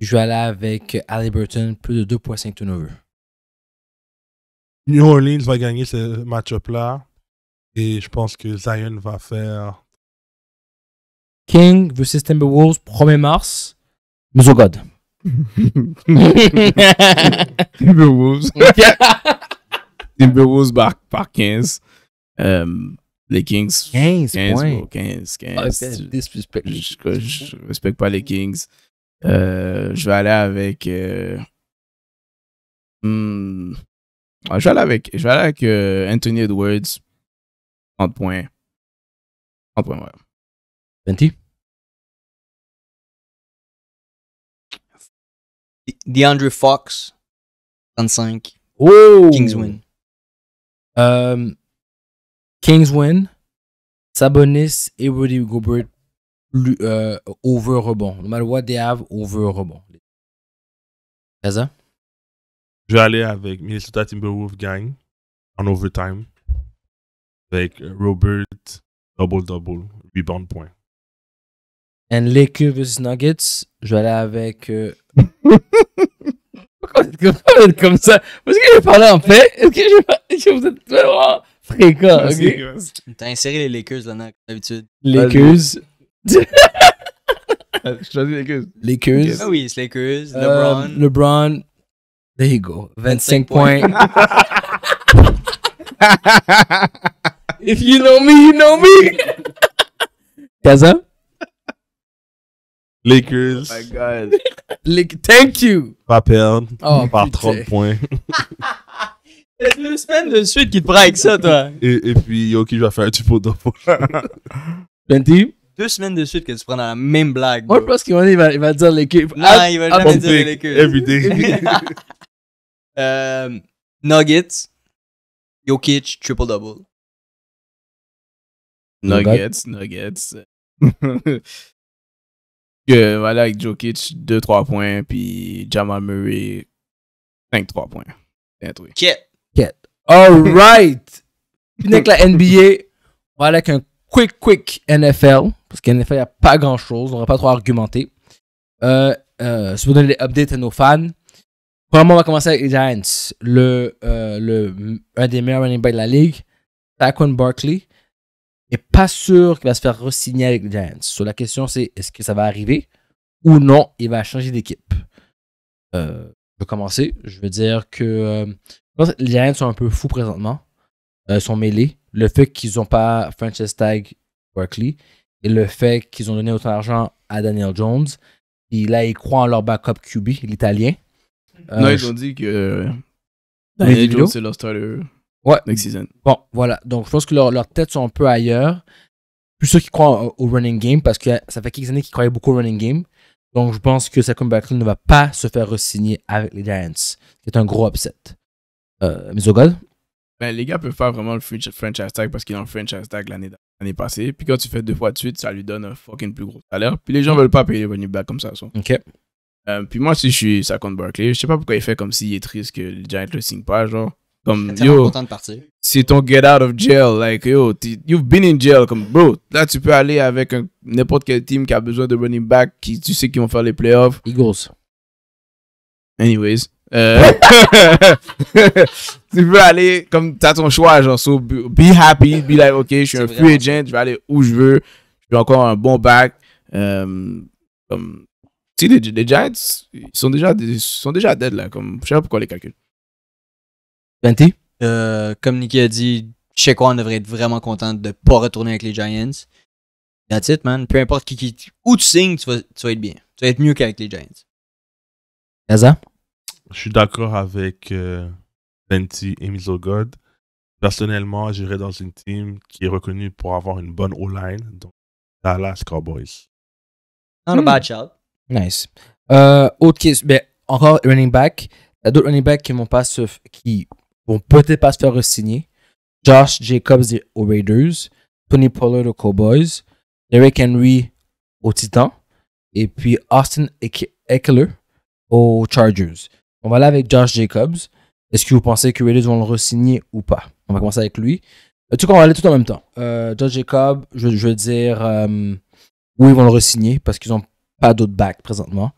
S3: Je vais aller avec Halliburton, plus de 2.5 turnovers. New Orleans va gagner ce
S5: match-up-là. Et je pense que Zion va faire.
S3: King versus Timberwolves, 1er mars. Mizogod. Timberwolves.
S4: Timberwolves par, 15. Euh, les Kings. 15, points. 15, 15. Ah, je, je, respecte pas les Kings. Euh, euh, hmm, je vais aller avec. je
S2: vais aller avec, je vais avec Anthony Edwards. 30 points. 30 points, ouais. 20? DeAndre Fox, 35. Oh! Kings win. Um, Kings win. Sabonis et Rudy Gobert
S3: euh, over rebond. No matter what they have, over rebond. Kaza?
S5: Je vais aller avec Minnesota timberwolf gang en overtime.
S3: Avec Robert, double-double, rebound point. And Lakers vs Nuggets, je vais aller avec. Euh...
S1: Pourquoi vous êtes comme ça Parce que je parlé en paix Est-ce que je, vous êtes vraiment fréquent
S6: T'as inséré les Lakers là, d'habitude.
S4: Lakers.
S1: je
S6: choisis Lakers.
S4: Lakers. Ah oui, c'est Lakers. Euh,
S3: LeBron. LeBron. There you go. 25, 25 points. If you know me, you know me.
S5: Kaza Lakers. Oh my God. Lakers. Thank you. Pas perdre oh, par putain. 30 points. C'est deux semaines de suite qu'il te prend avec ça, toi. Et, puis, ok, va faire un tupo double. Plenty?
S6: Deux semaines de suite que tu prends dans la même blague. Moi, je pense
S3: qu'il va, dire l'équipe. Non,
S6: il va jamais ah, dire l'équipe. Everyday.
S2: Euh, nuggets, Jokic, triple-double. Nuggets, Nuggets
S4: que voilà, avec Jokic, 2-3 points, puis Jamal Murray, 5-3 points. Quête.
S3: Quête.
S1: All right.
S3: Fini avec la NBA. on va avec un quick, quick NFL. Parce NFL, il n'y a pas grand chose. On va pas trop argumenter. Euh, euh, si vous donner les updates à nos fans. Premièrement, on va commencer avec les Giants. Le, euh, le, un des meilleurs running backs de la ligue, Taquan Barkley, n'est pas sûr qu'il va se faire re-signer avec les Giants. la question, c'est est-ce que ça va arriver ou non, il va changer d'équipe. Euh, je vais commencer. Je veux dire que euh, les Giants sont un peu fous présentement. Euh, ils sont mêlés. Le fait qu'ils n'ont pas Frances tag Berkeley et le fait qu'ils ont donné autant d'argent à Daniel Jones. Et là, ils croient en leur backup QB, l'italien. non, ils ont dit
S4: que Daniel Jones, c'est leur
S3: Ouais. Next season. Bon, voilà. Donc, je pense que leurs têtes sont un peu ailleurs. Plus ceux qui croient au, running game, parce que ça fait quelques années qu'ils croyaient beaucoup au running game. Donc, je pense que Saquon Barkley ne va pas se faire re-signer avec les Giants, C'est un gros upset. Euh,
S4: Ben, les gars peuvent faire vraiment le French tag parce qu'il est le franchise tag l'année passée. Puis quand tu fais deux fois de suite, ça lui donne un fucking plus gros salaire. Puis les gens mm. veulent pas payer les running back comme ça. OK. Euh, puis moi, si je suis Saquon Barkley, je sais pas pourquoi il fait comme s'il est triste que les Giants le signent pas. Genre, comme, yo, c'est ton get out of jail. Like, yo, you've been in jail. Comme, bro, là, tu peux aller avec n'importe quel team qui a besoin de running back, qui tu sais qui vont faire les playoffs. Eagles. Anyways. Euh, tu peux aller comme t'as ton choix, genre, so be, happy, be like, ok, je suis un free agent, je vais aller où je veux, je veux encore un bon back. Euh, comme, tu les, les, Giants, ils sont déjà, ils sont déjà dead
S6: là, comme, je sais pas pourquoi les calculs. Benty? Euh, comme Nicky a dit, on devrait être vraiment content de ne pas retourner avec les Giants. That's it, man. Peu importe qui, qui
S5: où tu signes, tu vas, être bien. Tu vas être mieux qu'avec les Giants. Gaza? Je suis d'accord avec euh, et Mizogod. Personnellement, j'irai dans une team qui est reconnue pour avoir une bonne O-line, donc Dallas Cowboys.
S6: Not a hmm. bad shot.
S3: Nice. Euh, autre question, mais ben, encore running back. Il y a d'autres running back qui, m'ont pas, qui peut-être pas se faire signer. Josh Jacobs aux Raiders, Tony Pollard aux Cowboys, Derek Henry aux Titans et puis Austin Eckler aux Chargers. On va aller avec Josh Jacobs. Est-ce que vous pensez que les Raiders vont le re-signer ou pas On va commencer avec lui. En tout cas, on va aller tout en même temps. Euh, Josh Jacobs, je, veux dire, où euh, oui, ils vont le re-signer parce qu'ils n'ont pas d'autres back présentement.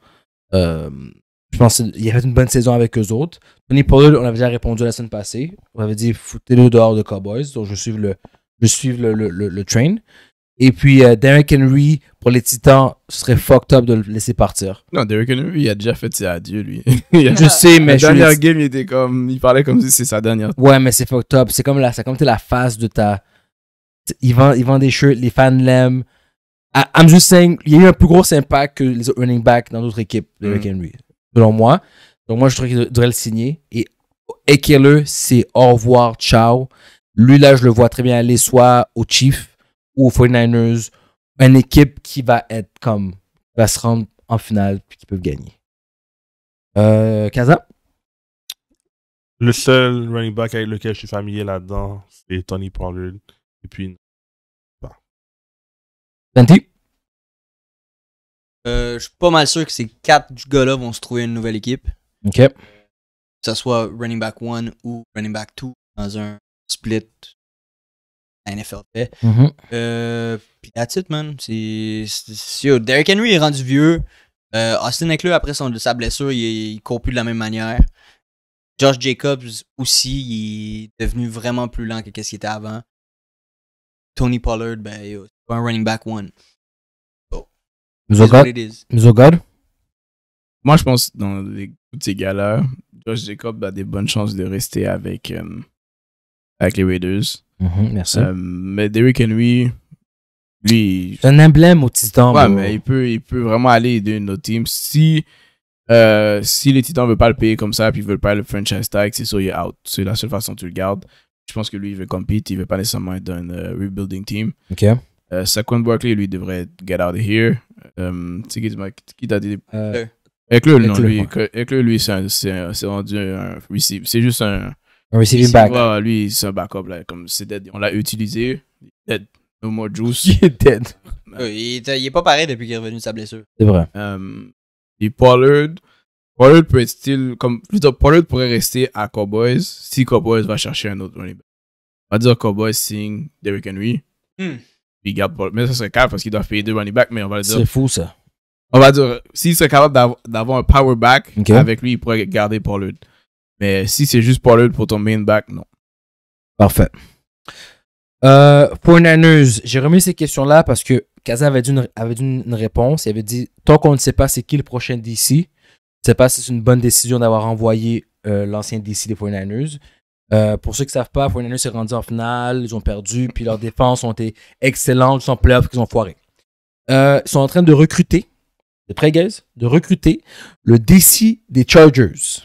S3: Euh, je pense qu'il a fait une bonne saison avec eux autres. Tony Pollard, on avait déjà répondu la semaine passée. On avait dit foutez-le dehors de Cowboys. Donc je suis le, je suis le, le, le, train. Et puis euh, Derrick Henry, pour les Titans, ce serait fucked up de le laisser partir.
S4: Non, Derrick Henry, il a déjà fait ses adieux, lui. Je sais, mais. La dernière game, il, était comme... il parlait comme si c'était sa dernière.
S3: Ouais, mais c'est fucked up. C'est comme là, ça comme la face de ta. Il vend, des shirts, les fans l'aiment. Ah, I'm just saying, il y a eu un plus gros impact que les running backs dans d'autres équipes, Derrick mm. Henry selon moi. Donc moi, je trouve qu'il devrait le signer. Et écrire-le, c'est au revoir, ciao. Lui, là, je le vois très bien aller soit au Chiefs ou aux 49ers, une équipe qui va être comme, va se rendre en finale puis qui peuvent gagner. Euh, Kaza?
S5: Le seul running back avec lequel je suis familier là-dedans, c'est Tony Pollard. Et puis, bah.
S2: Euh, je suis pas mal sûr que ces
S6: quatre gars-là vont se trouver une nouvelle équipe. OK. Que ce soit running back 1 ou running back 2 dans un split NFL mm-hmm. euh, puis that's it, man. Henry est rendu vieux. Euh, Austin Eckler, après son, sa blessure, il, il court plus de la même manière. Josh Jacobs aussi, il est devenu vraiment plus lent que ce qu'il était avant. Tony Pollard, ben, c'est pas un running back one.
S4: Mizogard?
S6: Moi, je pense dans ces gars-là,
S4: Josh Jacob a des bonnes chances de rester avec, euh, avec les Raiders.
S3: Mm-hmm, merci. Euh,
S4: mais Derrick Henry, lui. C'est un emblème
S3: au Titan. Ouais, mais
S4: il peut, il peut vraiment aller aider notre team. Si, euh, si les Titans ne veulent pas le payer comme ça, puis ne veulent pas le franchise tag, c'est sûr, il est out. C'est la seule façon que tu le gardes. Je pense que lui, il veut compete, il ne veut pas nécessairement être dans un rebuilding team. OK. Second euh, Saquon lui, devrait get out of here. Euh, tu sais qui t'a dit euh, Eckler, non, lui, lui, c'est rendu un receive. C'est juste un. Un receiving back. lui, c'est un backup, là. Comme c'est dead. On l'a utilisé. Dead. No more juice. il est dead. il, est, pas pareil depuis qu'il est revenu de sa blessure. C'est vrai. Euh, et Pollard. Pollard comme, pourrait rester à Cowboys si Cowboys va chercher un autre running back. On va dire Cowboys signe Derrick Henry. Hmm. Mais ça serait calme parce qu'il doit payer deux money back mais on va le dire. C'est fou ça. On va dire, s'il serait capable d'avoir un power back, avec lui, il pourrait garder
S3: Pollard. Mais si c'est juste Pollard pour ton main back, non. Parfait. Euh, pour j'ai remis ces questions-là parce que Kazan avait dû une, avait réponse. Il avait dit Tant qu'on ne sait pas c'est qui le prochain DC, on ne sait pas si c'est une bonne décision d'avoir envoyé euh, l'ancien DC des point ers euh, pour ceux qui ne savent pas, 49 s'est rendu en finale, ils ont perdu, puis leurs défenses ont été excellentes, sans sont playoffs, ils ont foiré. Euh, ils sont en train de recruter, de très de recruter le DC des Chargers.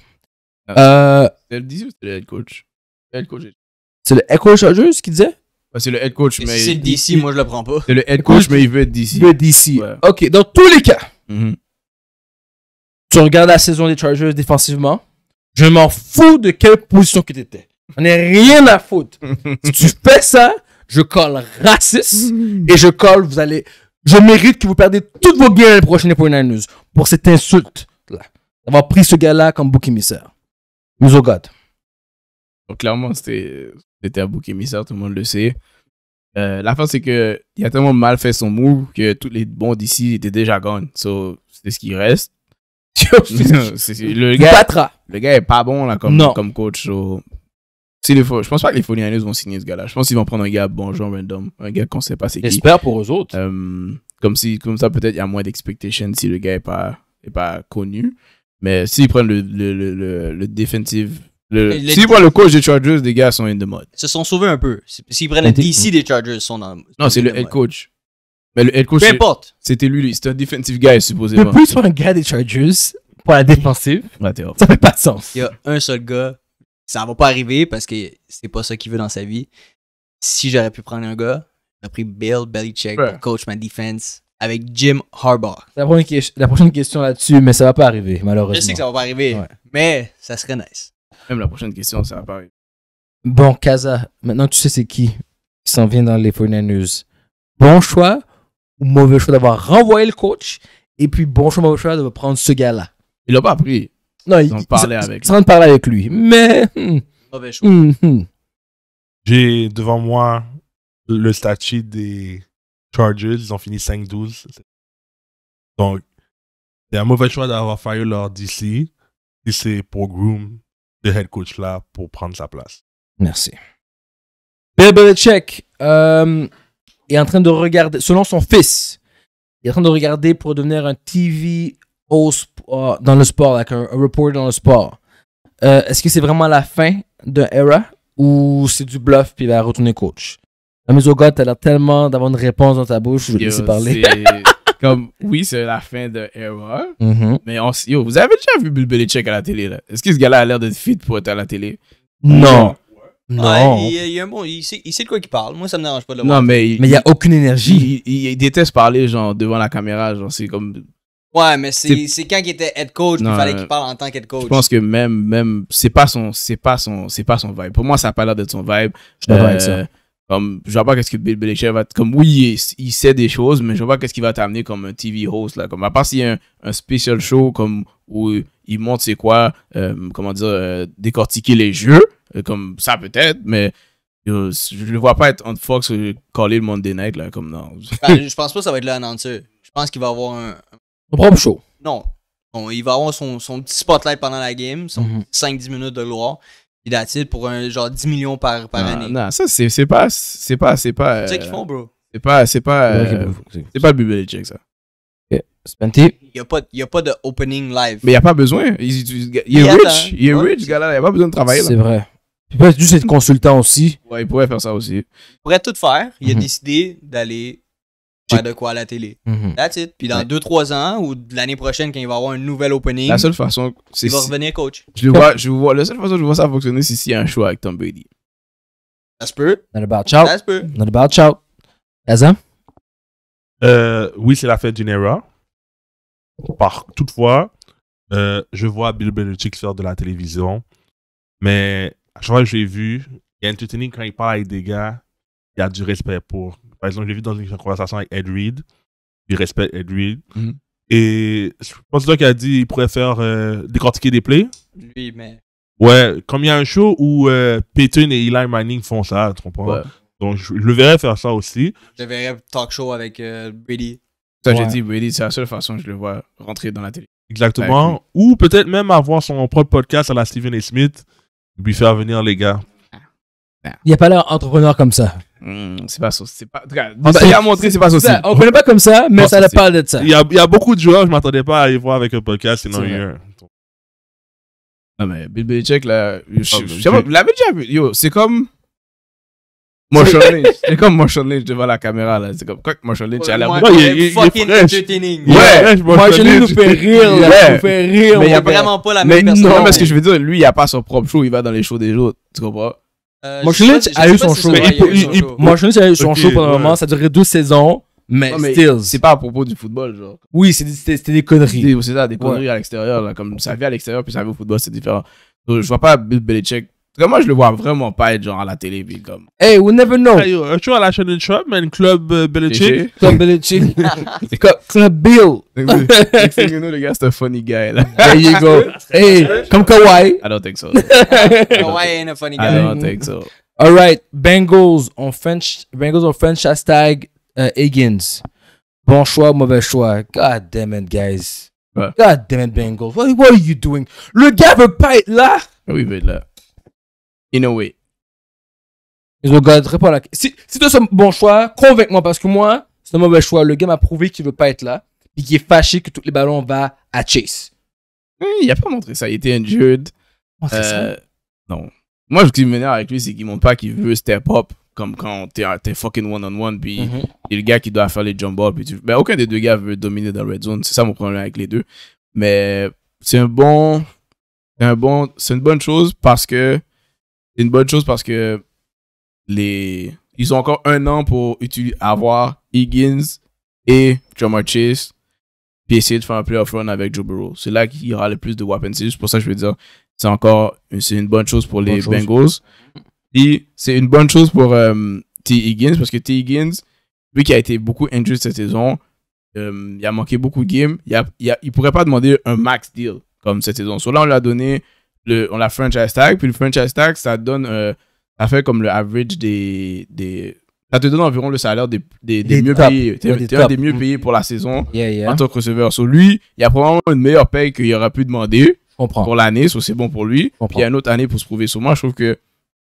S3: Ah. Euh,
S4: c'est le DC ou c'est le head coach? C'est
S3: le head coach Chargers qui
S4: disait? c'est le head coach, mais. C'est le DC, moi je le prends pas. C'est le head coach, mais il veut être DC. Il veut DC.
S3: Ok, dans tous les cas, mm-hmm. tu regardes la saison des Chargers défensivement. Je m'en fous de quelle position que tu étais on ai rien à faute si tu fais ça, je colle raciste mm. et je colle, vous allez. Je mérite que vous perdez toutes vos gains prochaines pour une news pour cette insulte-là. D'avoir pris ce gars-là comme bouc émissaire. Nous au God.
S4: clairement, c'était un bouc émissaire, tout le monde le sait. Euh, la fin, c'est que il a tellement mal fait son move que tous les bons d'ici étaient déjà gone. So, c'est ce qui reste. le, gars, le gars est pas bon là, comme, comme coach. So, je je pense pas que les 49 vont signer ce gars-là. Je pense qu'ils vont prendre un gars bonjour random, un gars qu'on sait pas c'est qui. J'espère pour eux autres. Euh, comme, si, comme ça, peut-être il y a moins d'expectations si le gars est pas, est pas connu. Mais s'ils prennent le, le, le, le, S'ils si prennent le coach des Chargers, les gars sont in the mode.
S6: Ils se sont sauvés un peu. S'ils prennent le DC des Chargers, ils sont dans.
S4: Non, c'est le head coach. Mais le head coach. Peu importe. C'était lui,
S6: c'était un defensive guy, supposément.
S4: pour plus
S3: pour un gars des Chargers, pour la défensive, ça fait pas de sens.
S6: Il y a un seul gars ça va pas arriver parce que c'est pas ça qu'il veut dans sa vie. Si j'aurais pu prendre un gars, j'aurais pris Bill Belichick coach ma defense avec Jim Harbaugh.
S3: La, la prochaine question là-dessus, mais ça va pas arriver, malheureusement. Je sais que ça
S6: va pas arriver, mais ça serait nice. Même la prochaine question, ça va pas arriver.
S3: Bon, Kaza, maintenant tu sais c'est qui qui s'en vient dans les 49 news Bon choix ou mauvais choix d'avoir renvoyé le coach et puis bon choix, mauvais choix de prendre ce gars-là. Il l'a pas pris. Non, ils, en train de
S5: parler avec lui, mais. Hmm. Mauvais choix. Hmm, hmm. J'ai devant moi le statut des Chargers. Ils ont fini 5-12. Donc, c'est un mauvais choix d'avoir failli leur DC. Si c'est pour Groom, le head coach là, pour prendre sa place.
S2: Merci.
S3: Bébé Belichick euh, est en train de regarder, selon son fils, il est en train de regarder pour devenir un TV au, euh, dans le sport, avec un, report dans le sport, euh, est-ce que c'est vraiment la fin d'un era ou c'est du bluff puis il va retourner coach? La mise au gars, t'as l'air tellement d'avoir une réponse dans ta bouche, je vais te laisser parler. comme,
S4: oui, c'est la fin de Era, mm-hmm. mais vous avez déjà vu Bill à la télé, Est-ce que ce gars-là a l'air d'être fit pour être à la télé? Non. Ah, non.
S6: il, bon, sait, de quoi il parle. Moi, ça me dérange pas de le voir. Non, mais il, n'y a
S4: aucune énergie. Il, déteste parler, genre, devant la caméra. Genre, c'est comme
S6: Ouais, mais c'est, c'est quand il était head coach, il fallait euh, qu'il parle en tant qu'head coach. Je pense que
S4: même, même, c'est pas son, c'est pas son, c'est pas son vibe. Pour moi, ça n'a pas l'air d'être son vibe. Je euh, Comme, je vois pas qu'est-ce que Bill Belichick va, comme oui, il, sait des choses, mais je vois pas qu'est-ce qu'il va t'amener comme un TV host, là. Comme, à part s'il y a un, un special show, comme, où il montre c'est quoi, euh, comment dire, décortiquer les jeux, comme ça peut-être, mais, je le vois pas être on Fox coller le monde Night, là, comme non.
S6: Ben, je pense pas que ça va être là Je pense qu'il va avoir un, son propre show. Non. il va avoir son, son, petit spotlight pendant la game, son 5-10 mhm. minutes de gloire. Il a pour un genre 10 millions par, par ah, année. Non, ça,
S4: c'est pas. C'est pas. C'est pas. c'est euh, qu'ils C'est pas. C'est pas. Euh, c'est pas bubble check ça.
S3: Il
S6: n'y a, pas, il a pas de opening live. Mais il n'y a pas besoin. Il, est rich. Il est rich, gars-là. Il n'y a pas besoin de travailler. C'est vrai.
S3: Il peut-être juste être consultant aussi.
S6: Ouais, il pourrait faire ça aussi. Il pourrait tout faire. Il a mhm. décidé d'aller faire de quoi à la télé. Mhm. That's it. Puis dans 2-3 ans ou l'année prochaine, quand il va avoir un nouvel opening, la seule façon, il va revenir coach. Je le
S4: vois, je vois. La seule façon que je vois ça fonctionner, c'est s'il y a un choix avec Tom Brady.
S3: That's peut. Not about ciao.
S2: That's peut. Not about ciao. Azam?
S5: Euh, oui, c'est la fête d'une erreur. Par, toutefois, euh, je vois Bill Belichick faire de la télévision, mais à chaque fois que je l'ai vu, il est entretenu quand il parle avec des gars, il y a du respect pour par exemple, je l'ai vu dans une conversation avec Ed Reed. Il respecte Ed Reed. Mhm. Et je pense qui a dit qu'il pourrait faire euh, décortiquer des plays. Oui, mais. Ouais, comme il y a un show où euh, Peyton et Eli Manning font ça, comprends? Donc, je, le verrais faire ça aussi.
S6: Je le verrais talk show avec euh, Brady.
S5: Ça, j'ai dit Brady, c'est la seule façon que je le vois rentrer dans la télé. Exactement. Ou peut-être même avoir son propre podcast à la Stephen A. Smith, lui faire venir les gars
S3: il n'y a pas l'air entrepreneur comme ça.
S5: Hmm, c'est pas ça. C'est pas, en tout cas, a bah,
S3: montré, c'est pas ça. on ne connaît pas comme ça, mais ça, parle de ça. Il y
S5: a, y a beaucoup de joueurs, je ne m'attendais pas à y voir avec un podcast. Non, non, mais Bill Belichick, là, je, ah, l'avais vous l'avez déjà vu. Yo, c'est comme. Motion
S4: Lynch. C'est comme Motion Lynch devant la caméra, là. C'est comme quoi que Motion Lynch, as a l'air. Il est fucking entertaining. Ouais, Motion Lynch nous fait rire, Mais il n'y a vraiment pas la même personne. Non, mais ce que je veux dire, lui, il n'a a pas son propre show, il va dans les shows des autres. Tu comprends? Euh, hein. a eu son show. Motion a eu son show pendant un moment,
S3: ça a duré deux saisons. Mais, still c'est pas à propos du
S4: football, genre. Oui, c'était des conneries. C'est ça, des conneries à l'extérieur, comme ça vient à l'extérieur, puis ça vient au football, c'est différent. je vois pas Bill Belichick moi, je le vois vraiment pas être genre à la télé, comme.
S3: Hey, we never know.
S4: Hey,
S5: yo, tu vois la chaîne de Trump, man, Club euh, Belichick. Club Belichick. Club,
S4: Bill. Next thing you know, le gars, c'est un funny guy. Là. There you go.
S3: hey, comme Kawhi. I don't think so. Kawhi ain't a funny guy. I don't think so. All right, Bengals on French, Bengals on French hashtag uh, Higgins. Bon choix, mauvais choix. God damn it, guys. God damn it, Bengals. What, are you doing? Le gars veut pas être là. Oui, il là. Inoue. Ils ne regarderaient pas la. Si, si c'est un bon choix, convainc-moi parce que moi, c'est un mauvais choix. Le gars m'a prouvé qu'il veut pas être là. et qu'il est fâché que tous les ballons vont à Chase. Il il a pas montré ça. Il était injured.
S4: Oh, euh, Non. Moi, ce qui m'énerve avec lui, c'est qu'il montre pas qu'il veut step up comme quand t'es fucking one-on-one, puis mhm. il le gars qui doit faire les jump balls. Ben, aucun des deux gars veut dominer dans la red zone. C'est ça mon problème avec les deux. Mais c'est un bon. Un bon c'est une bonne chose parce que c'est une bonne chose parce que les ils ont encore un an pour avoir Higgins et Jamar Chase puis essayer de faire un playoff run avec Joe Burrow. C'est là qu'il y aura le plus de weapons. C'est juste pour ça que je veux dire, c'est encore c'est une bonne chose pour les Bengals. c'est une bonne chose pour euh, T. Higgins parce que T. Higgins, lui qui a été beaucoup injured cette saison, euh, il a manqué beaucoup de games. Il, ne pourrait pas demander un max deal comme cette saison. cela on lui a donné on a franchise tag, puis le franchise tag, ça donne, euh, fait comme le average des, ça te donne environ le salaire des, des, mieux payés. un des mieux payés pour la saison en tant que receveur. Sur lui, il y a probablement une meilleure paye qu'il aurait pu demander pour l'année. soit c'est bon pour lui. Puis il y a une autre année pour se prouver. So, moi, je trouve que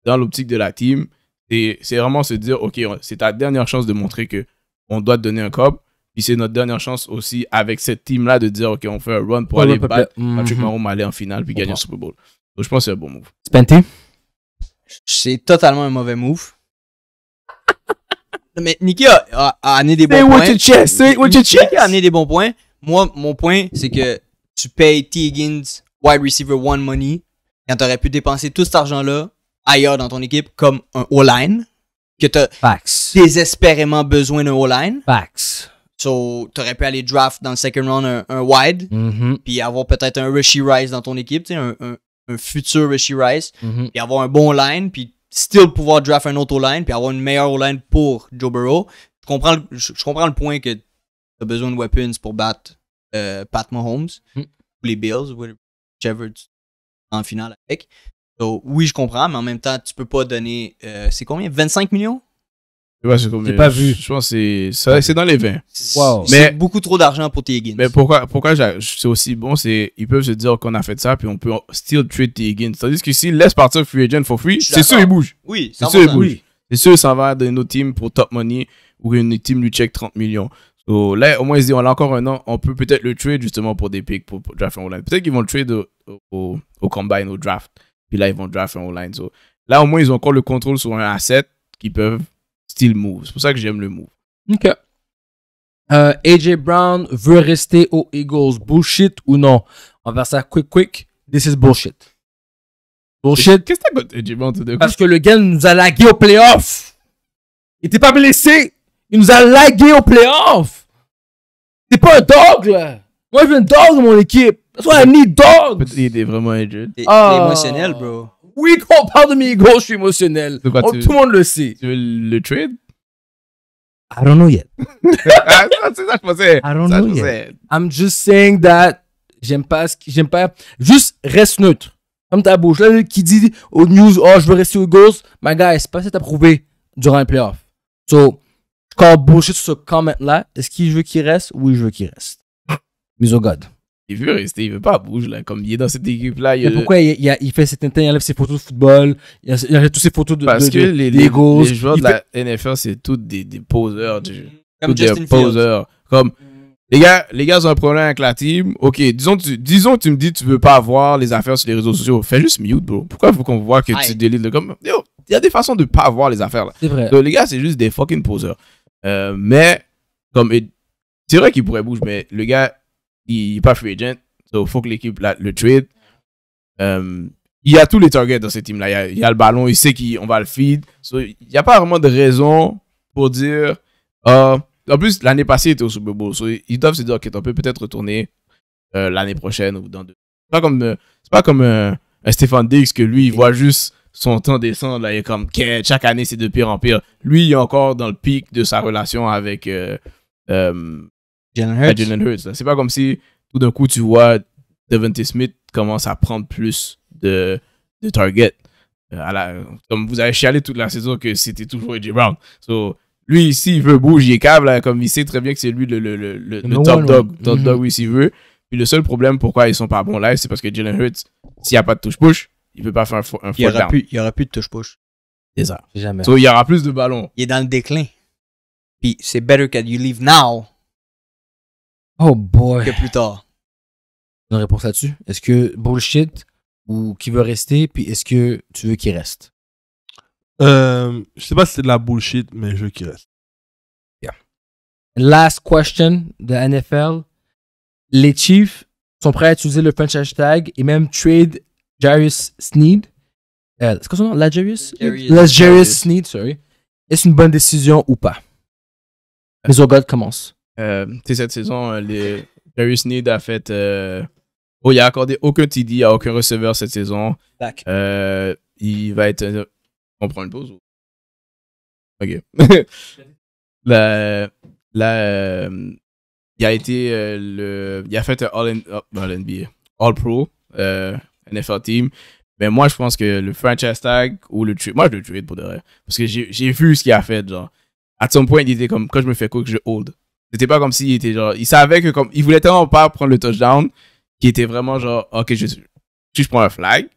S4: dans l'optique de la team, c'est, vraiment se dire, OK, c'est ta dernière chance de montrer que on doit te donner un cop. Et c'est notre dernière chance aussi avec cette team-là de dire, OK, on fait un run pour aller battre mm -hmm. aller en finale puis gagner le Super Bowl.
S6: Donc je pense que c'est un bon move. Spenty? C'est totalement un mauvais move. Mais Nicky a, a, amené des bons points. Nicky a amené des bons points. Moi, mon point, c'est que tu payes T. Higgins wide receiver one money quand t'aurais pu dépenser tout cet argent-là ailleurs dans ton équipe comme un O-line que t'as désespérément besoin d'un O-line.
S3: Facts.
S6: So, t'aurais pu aller draft dans le second round un, wide, mm-hmm. puis avoir peut-être un Rishi Rice dans ton équipe, un, futur Rishi Rice, mm-hmm. puis avoir un bon line, puis still pouvoir draft un autre line, puis avoir une meilleure line pour Joe Burrow. Je comprends le, je, comprends le point que as besoin de weapons pour battre euh, Pat Mahomes, mm. ou les Bills, whichever en finale avec. So, oui, je comprends, mais en même temps, tu peux pas donner. Euh, c'est combien 25 millions
S4: j'ai pas euh, vu. Je pense que c'est dans les 20. C'est
S6: beaucoup trop d'argent pour
S4: T. Higgins. Mais pourquoi, pourquoi c'est aussi bon, c'est ils peuvent se dire qu'on a fait ça, puis on peut still trade T. Higgins. Tandis que s'ils laissent partir Free Agent for free, c'est sûr, il bouge. Oui, c'est sûr, il bouge. C'est sûr, ça ça va dans nos teams pour top money ou une team lui check 30 millions. là, au moins, ils disent, on a encore un an, on peut peut-être le trade justement pour des picks pour, draft online. Peut-être qu'ils vont le trade au, au, combine, au draft. Puis là, ils vont draft en online. là, au moins, ils ont encore le contrôle sur un asset qu'ils peuvent style move. C'est pour ça que j'aime le move.
S3: OK. Euh, AJ Brown veut rester aux Eagles. Bullshit ou non? On va faire ça quick, quick. This is bullshit. Bullshit. Qu'est-ce que t'as contre AJ Brown tout Parce que le gars nous a lagué au playoff. Il était pas blessé. Il nous a lagué au playoff. C'est pas un dog, là. Moi, je veux un dog dans mon équipe. Toi, un need dog. Il était
S4: vraiment injured.
S3: T'es oh. émotionnel, bro. Oui, quand on parle de mes je suis émotionnel. tout le monde le sait. Tu veux le trade? I don't know yet. C'est ça que je pensais. I don't know yet. I'm just saying that j'aime pas ce j'aime pas. Juste reste neutre. Comme ta bouche. Là, qui dit aux news, oh, je veux rester aux Ghosts, my guy, c'est pas ça approuvé durant les playoffs. So, quand bullshit sur ce comment-là, est-ce qu'il veut qu'il reste? Oui, je veux qu'il reste. Mise au oh God
S4: il veut rester, il veut pas bouger là. Comme il est dans cette équipe là. Il... Mais pourquoi
S3: il, fait cet intérêt il enlève ses photos de football, il enlève toutes ses photos de Parce que les, les, les, joueurs de la
S4: NFL, c'est tous des, des poseurs. comme des poseurs. Comme les gars, les gars ont un problème avec la team. Ok, disons tu, disons tu me dis tu veux pas voir les affaires sur les réseaux sociaux. Fais juste mute, bro. Pourquoi faut qu'on voit que tu délires le comme il y a des façons de pas voir les affaires là. C'est vrai. les gars, c'est juste des fucking poseurs. Euh, mais comme c'est vrai qu'il pourrait bouger, mais le gars, il n'est pas free agent. Donc, il faut que l'équipe le trade. Um, il y a tous les targets dans ce team-là. Il, y, a, le ballon, il sait qu'on va le feed. il n'y a pas vraiment de raison pour dire. Oh, en plus, l'année passée, il était au Super Bowl. So, ils doivent se dire, OK, on peut peut-être retourner euh, l'année prochaine ou dans deux. pas comme, euh, pas comme euh, un Stéphane Dix, que lui, il voit juste son temps descendre. Là, comme, chaque année, c'est de pire en pire. Lui, il est encore dans le pic de sa relation avec. Ben, Jalen Hurts. C'est pas comme si tout d'un coup, tu vois Devontae Smith commence à prendre plus de, de target. Euh, à comme vous avez chialé toute la saison que c'était toujours AJ Brown. So, lui, s'il veut bouger il est câble, comme il sait très bien que c'est lui le, le, le, top dog, top mm-hmm. dog oui, s'il veut. Puis le seul problème pourquoi ils sont pas bons live, c'est parce que Jalen Hurts, s'il n'y a pas de touche-push,
S6: il peut pas faire un, un il y aura Plus, il n'y aura plus de touche-push. Jamais. So, il y aura plus de ballon Il est dans le déclin. Puis c'est better that you leave now
S2: Oh boy.
S5: Que plus tard.
S3: Une réponse là-dessus. Est-ce que bullshit ou qui veut rester, puis est-ce que tu veux qu'il reste?
S5: Euh, je sais pas si c'est de la bullshit,
S3: mais je veux qu'il reste. Yeah. Last question de NFL. Les Chiefs sont prêts à utiliser le French hashtag et même trade Jarius Sneed. Euh, c'est quoi son nom? La Jarius Sneed, sorry. Est-ce une bonne décision ou pas? Les God commence.
S4: Euh, cette saison, euh, les... Darius Need a fait. Euh, oh, il a accordé aucun TD à aucun receveur cette saison. il va être. On prend une pause Ok. la, la, il a été le. Il a fait un All, NBA, oh, All Pro, NFL Team. Mais moi, je pense que le franchise tag ou le trade. Moi, je le trade pour de vrai. Parce que j'ai vu ce qu'il a fait. Genre, à son point, il était comme quand je me fais cook, je hold. C'était pas comme s'il était genre. Il savait que comme. Il voulait tellement pas prendre le touchdown qui était vraiment genre, ok, je, si je prends un flag,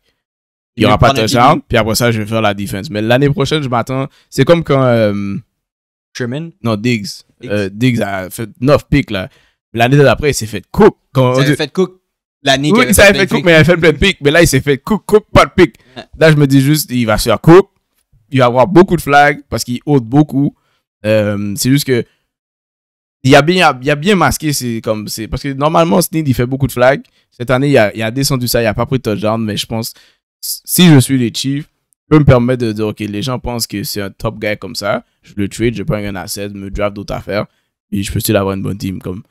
S4: il n'y aura pas de touchdown, puis après ça, je vais faire la défense. Mais l'année prochaine, je m'attends. C'est comme quand. Euh, Sherman Non, Diggs. Diggs. Euh, a fait 9 picks, là. L'année d'après, il s'est fait cook. Quand il s'est fait cook l'année Oui, il s'est fait, cook, mais il a fait plein de picks. Mais là, il s'est fait cook, cook, pas de picks Là, je me dis juste, il va se faire cook. Il va avoir beaucoup de flags parce qu'il haute beaucoup. Euh, c'est juste que il a bien, il a bien masqué, c'est comme, c'est, parce que normalement, Sneed, il fait beaucoup de flags. Cette année, il a, a descendu ça, il a pas pris de touchdown, mais je pense, si je suis les Chiefs, je peux me permettre de dire, OK, les gens pensent que c'est un top guy comme ça, je le trade, je prends un asset, me draft d'autres affaires, et je peux still avoir une bonne team. Comme,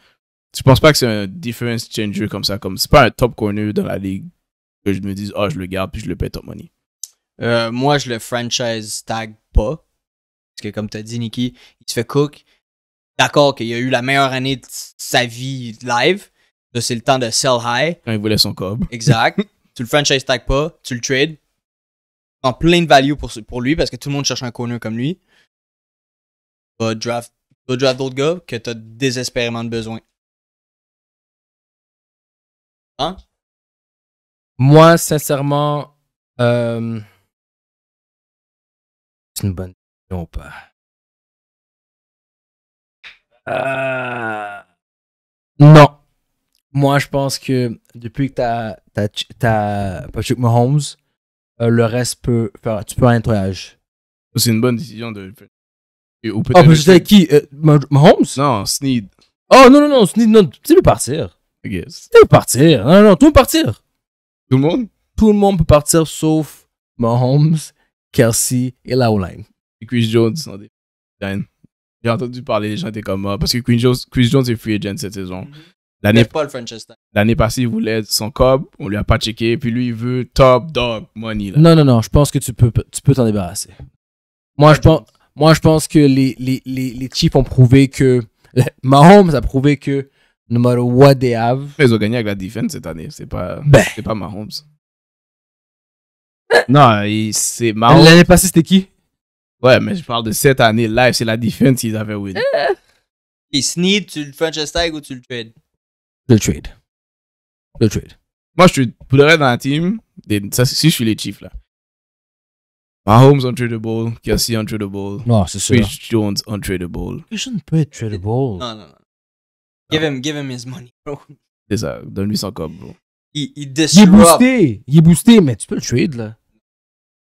S4: je penses pas que c'est un difference changer comme ça, comme, c'est pas un top corner dans la ligue que je me dise, oh, je le garde, puis je le paie top money.
S6: Euh, moi, je le franchise tag pas. Parce que, comme tu as dit, Nicky, il se fait cook d'accord qu'il a eu la meilleure année de sa vie live. Là, c'est le temps de sell high. Quand il voulait son cob. Exact. tu le franchise tag pas, tu le trades. En plein de value pour, lui parce que tout le monde cherche un corner comme lui.
S2: Tu draft, draft d'autres gars que t'as désespérément besoin. Hein? Moi, sincèrement, euh, c'est une bonne question pas? Euh, non.
S3: Moi, je pense que depuis que t'as as, Patrick Mahomes, euh, le reste peut faire. Tu peux un nettoyage. C'est une bonne décision de. Et, ou oh, mais qui euh, Mahomes Non, Sneed. Oh non, non, non, Sneed, non. Tu peux partir. I guess. Tu peux partir. Non, non, tout le partir. Tout le monde Tout le monde peut partir sauf Mahomes, Kelsey et la line Et Chris Jones,
S4: j'ai entendu parler, les gens étaient comme. moi. Ah, parce que Queen Jones, Chris Jones est free agent cette saison. Mhm. L'année, pas l'année passée, il voulait son cob, on lui a pas checké, puis lui, il veut top dog
S3: money. Là. Non, non, non, je pense que tu peux, tu peux t'en débarrasser. Moi, je ah, pense, moi, je pense que les, les, les, les Chiefs ont prouvé que. Mahomes a prouvé que no matter
S4: what they have. ils ont gagné avec la defense cette année, c'est pas, ben. c'est pas Mahomes. Ben. non, c'est Mahomes. L'année passée, c'était qui Ouais, mais je parle de cette année live, c'est la défense qu'ils avaient win.
S6: Et Sneed, tu le French tag ou tu le trade
S2: Le trade. Le trade.
S4: Moi, je suis pour le reste dans la team. si je suis les Chiefs, là. Mahomes untradeable, Kelsey untradeable. Non, c'est sûr. Chris Jones untradeable.
S6: Christian peut être tradable. Non, non, non. Give him, give him his money, bro.
S4: C'est ça, donne-lui son cop, bro.
S3: Il, il, il est boosté, il est boosté, mais tu peux le trade, là.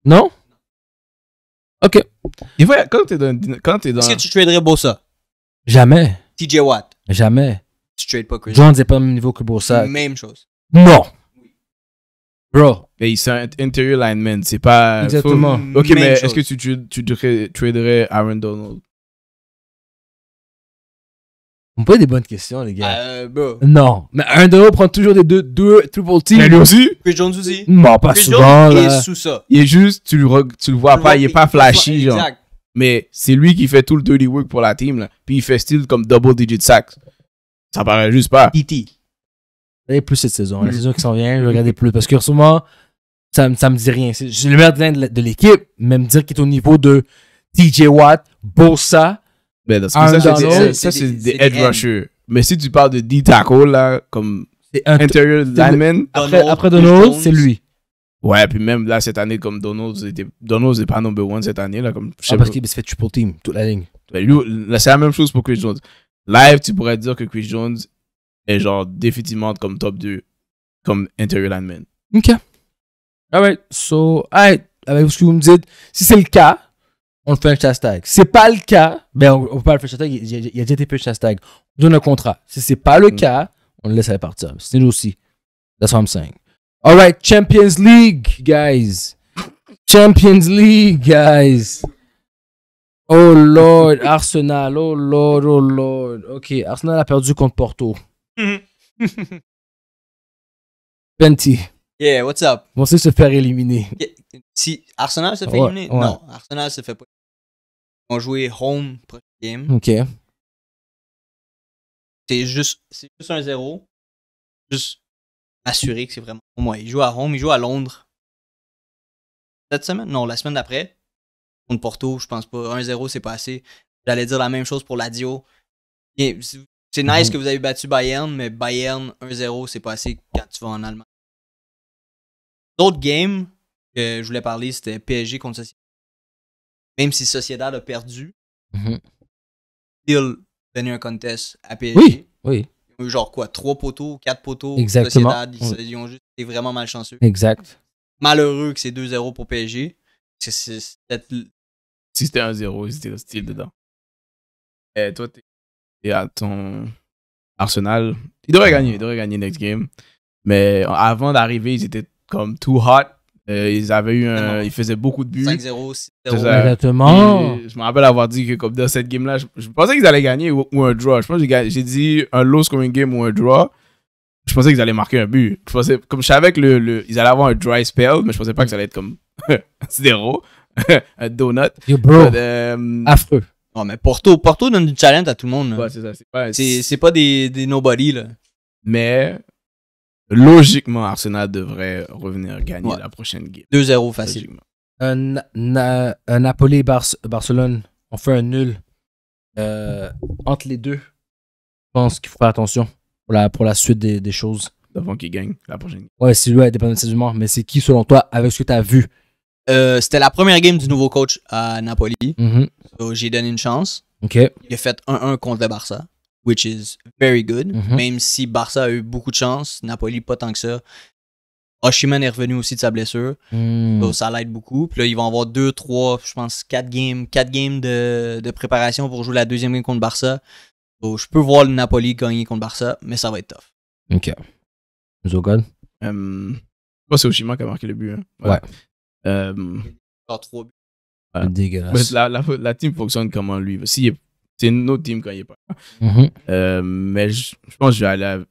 S3: Non? OK. quand t'es dans.
S6: es dans... Est-ce que tu traderais Bossa? Jamais. TJ Watt? Jamais. Tu trades pas Chris John n'est
S3: pas au même niveau que Bossa.
S6: Même chose. Non. Bro. Et c'est un
S4: interior lineman, c'est pas. Exactement. Ok, mais est-ce que tu, tu, tu traderais Aaron Donald
S3: on pose des bonnes questions, les gars. Euh, non. Mais un de eux prend toujours des deux, deux triple team. Mais lui aussi. Chris Jones aussi. Non, pas souvent.
S4: est sous ça. Il est juste, tu le, le vois pas, il est pas flashy, genre. Exact. Mais c'est lui qui fait tout le dirty work pour la team, là. Puis il fait style comme double digit sacks. Ça paraît juste pas.
S3: E.T. Regardez plus cette saison. La hmm. saison qui s'en vient, je vais plus. Parce que souvent, ça, ça me dit rien. C'est le meilleur de l'équipe, mais me dire qu'il est au niveau de TJ Watt, Bossa, mais ben, ça, c'est, ça, des,
S4: rushers. Mais si tu parles de D-tackle, là, comme interior lineman. Après, après Donald, c'est lui. Ouais, puis même là, cette année, comme Donald, Donald n'est pas number one cette année. Là, comme, ah, parce qu'il se fait triple team, toute la ligne. Ben, c'est la même chose pour Chris Jones. Live, tu pourrais dire que Chris Jones est genre définitivement comme top 2, comme interior lineman.
S2: Ok. Alright,
S3: ah so, avec ce que vous me dites, si c'est le cas, on le fait un ce n'est pas le cas, ben on, pas faire un hashtag. il y, a déjà été fait de On donne un contrat. Si ce n'est pas le mm. cas, on le laisse aller partir. C'est nous aussi. That's what I'm saying. All right, Champions League, guys. Champions League, guys. Oh Lord, Arsenal, oh Lord, oh Lord. Ok, Arsenal a perdu contre Porto.
S2: Penty.
S1: Yeah, what's up?
S2: On sait se faire éliminer. Si Arsenal se fait éliminer? Non,
S6: Arsenal se fait pas on jouer home prochain game. Ok. C'est juste, c'est juste un zéro. Juste assurer que c'est vraiment au moins. Ils jouent à home, ils jouent à Londres. Cette semaine? Non, la semaine d'après. Contre Porto, je pense pas. 1-0, c'est pas assez. J'allais dire la même chose pour Ladio. C'est mhm. nice que vous avez battu Bayern, mais Bayern 1-0, c'est pas assez quand tu vas en Allemagne. L'autre game que je voulais parler, c'était PSG contre Sassi même si Sociedad a perdu, mm a il donné un contest à PSG. Oui, oui. Ils ont eu genre quoi, trois poteaux, quatre poteaux. Exactement. Sociedad, ils, ont juste été vraiment malchanceux. Exact. Malheureux que c'est 2-0 pour PSG. Si c'était 1-0, ils étaient style dedans. Et eh, toi, tu
S4: t'es à ton Arsenal. Ils devraient gagner, ils devraient gagner next game. Mais avant d'arriver, ils étaient comme too hot. Euh, ils avaient eu ah ils faisaient beaucoup de buts. 5-0, 6-0. Exactement. je me rappelle avoir dit que comme dans cette game-là, je, pensais qu'ils allaient gagner ou, un draw. Je pense j'ai dit un low scoring game ou un draw. Je pensais qu'ils allaient marquer un but. comme je savais qu'ils allaient avoir un dry spell, mais je pensais pas
S6: que ça allait être comme 6-0. un donut. Euh, Affreux. Non, mais Porto, Porto donne du challenge à tout le monde. Ouais, c'est C'est pas, des, des nobody, là.
S4: Mais logiquement, Arsenal devrait revenir gagner la prochaine game.
S3: 2-0 facile. Un, un, Napoli-Barcelone, on fait un nul. Euh, entre les deux, je pense qu'il faut faire attention pour la, suite des, choses.
S6: Avant qu'il gagne la prochaine
S3: game. Ouais, c'est dépendant de mais c'est qui selon toi, avec ce que tu as vu
S6: euh, C'était la première game du nouveau coach à Napoli. Mm-hmm. J'ai donné une chance. Okay. Il a fait 1-1 contre le Barça which is very good. Mm-hmm. Même si Barça a eu beaucoup de chance, Napoli pas tant que ça. Oshiman est revenu aussi de sa blessure. Mm. Donc, ça l'aide beaucoup. Puis là, ils vont avoir deux, trois, je pense, quatre games, quatre games de, de préparation pour jouer la deuxième game contre Barça. Donc, je peux voir le Napoli gagner contre Barça, mais ça va être
S4: tough. OK. Zogan? Euh, c'est Oshima qui a marqué le but. Hein. Ouais. Euh, trois buts. Dégueulasse. La, la, la, team fonctionne comment lui S'il c'est autre team quand il est pas mm-hmm. euh, mais je, pense que je vais aller,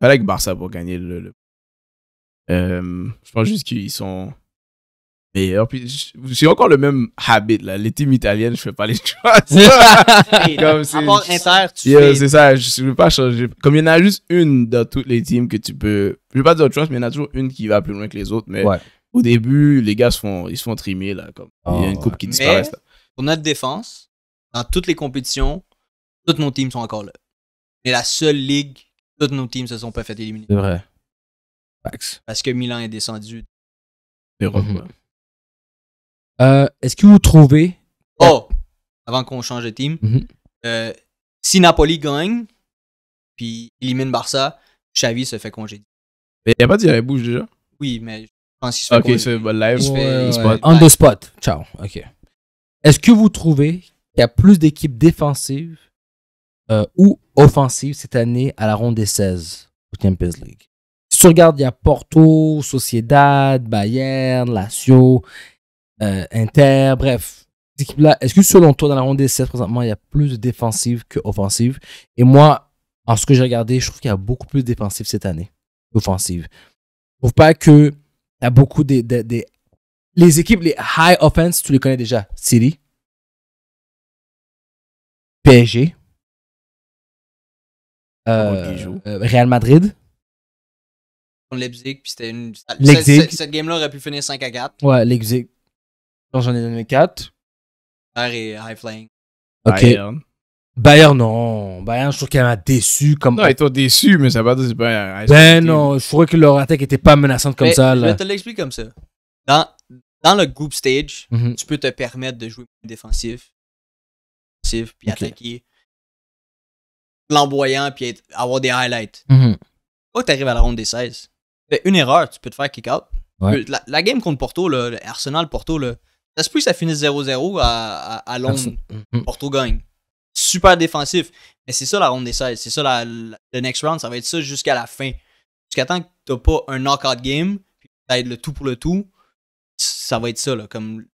S4: avec Barça pour gagner le. Euh, je pense juste qu'ils sont meilleurs. Puis j'ai encore le même habit là. Les teams italiennes, je fais pas les choses.
S1: Comme c'est Inter, tu fais... C'est
S4: ça. Je, ne veux pas changer. Comme il y en a juste une dans toutes les teams que tu peux. Je veux pas dire autre chose, mais il y en a toujours une qui va plus loin que les autres. Mais au début, les gars se font, ils se font trimer là. Comme il y a ah, une coupe qui disparaît.
S6: a de défense, dans toutes les compétitions, toutes nos teams sont encore là. Mais la seule ligue, toutes nos teams se sont pas fait éliminer.
S3: C'est
S2: vrai.
S6: Parce que Milan est descendu.
S2: C'est mhm. euh, Est-ce que vous trouvez. Oh!
S6: Avant qu'on change de team, mhm. euh, si Napoli gagne, puis élimine Barça, Xavi se fait congédier. il
S3: n'y a pas dit qu'il bouge déjà?
S6: Oui, mais je pense qu'il se fait Ok, c'est live.
S4: Il
S3: se fait, On the spot. Ciao. Ok. Est-ce que vous trouvez il y a plus d'équipes défensives euh, ou offensives cette année à la ronde des 16 au Champions League. Si tu regardes, il y a Porto, Sociedad, Bayern, Lazio, euh, Inter, bref. Ces là est-ce que selon toi, dans la ronde des 16 présentement, il y a plus de défensives que offensives? Et moi, en ce que j'ai regardé, je trouve qu'il y a beaucoup plus de défensives cette année qu'offensives. Je trouve pas que y a beaucoup des,
S2: des, Les équipes, les high offense, tu les connais déjà. City, PSG. Euh, euh, Real Madrid. Leipzig, puis c'était une. Cette, game-là aurait pu
S6: finir 5 à 4.
S3: Ouais, Leipzig. Donc j'en ai donné 4.
S6: Bayern et High Flying.
S3: Bayern. Bayern, non. Bayern, je trouve qu'elle m'a déçu. Comme... Non, elle toi déçu, mais
S4: ça va dire Bayern. Ben non,
S3: je trouvais que leur attaque était pas menaçante comme ça. Là. Je te
S6: l'explique comme ça. Dans, dans le group stage, mhm. tu peux te permettre de jouer plus défensif puis attaquer flamboyant, puis avoir des highlights. Pas mhm. tu arrives à la ronde des 16. Ben, une erreur, tu peux te faire kick-out. Euh, la, game contre Porto, là, Arsenal-Porto, ça se peut que ça finisse 0-0 à, à, Londres. Mhm. Porto gagne. Super défensif. Mais c'est ça la ronde des 16. C'est ça le next round. Ça va être ça jusqu'à la fin. Jusqu'à temps que tu pas un knockout game, puis tu le tout pour le tout. Ça va être ça. Là, comme,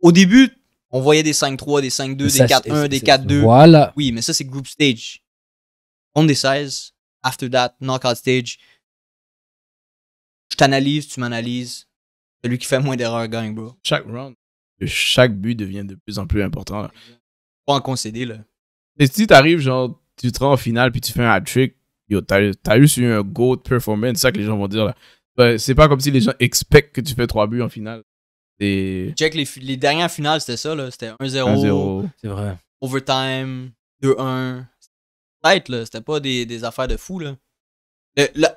S6: au début, on voyait des 5-3, des 5-2, des 4-1, des 4-2. Voilà. Oui, mais ça, c'est group stage. On des After that, knockout stage. Je t'analyse, tu m'analyses. Celui qui fait moins d'erreurs gagne, bro. Chaque round,
S4: chaque but devient de plus en plus important. Là.
S6: Pas en concéder, là.
S4: Et si t'arrives, genre, tu te rends en finale puis tu fais un hat-trick, t'as, eu un GOAT performance, c'est ça que les gens vont dire, C'est pas comme si les gens expectent que tu fais trois buts en finale. Check
S6: les, dernières finales, c'était ça, là. C'était 1-0. C'est vrai. Overtime, 2-1. Peut-être, là. C'était pas des, affaires de fou, là.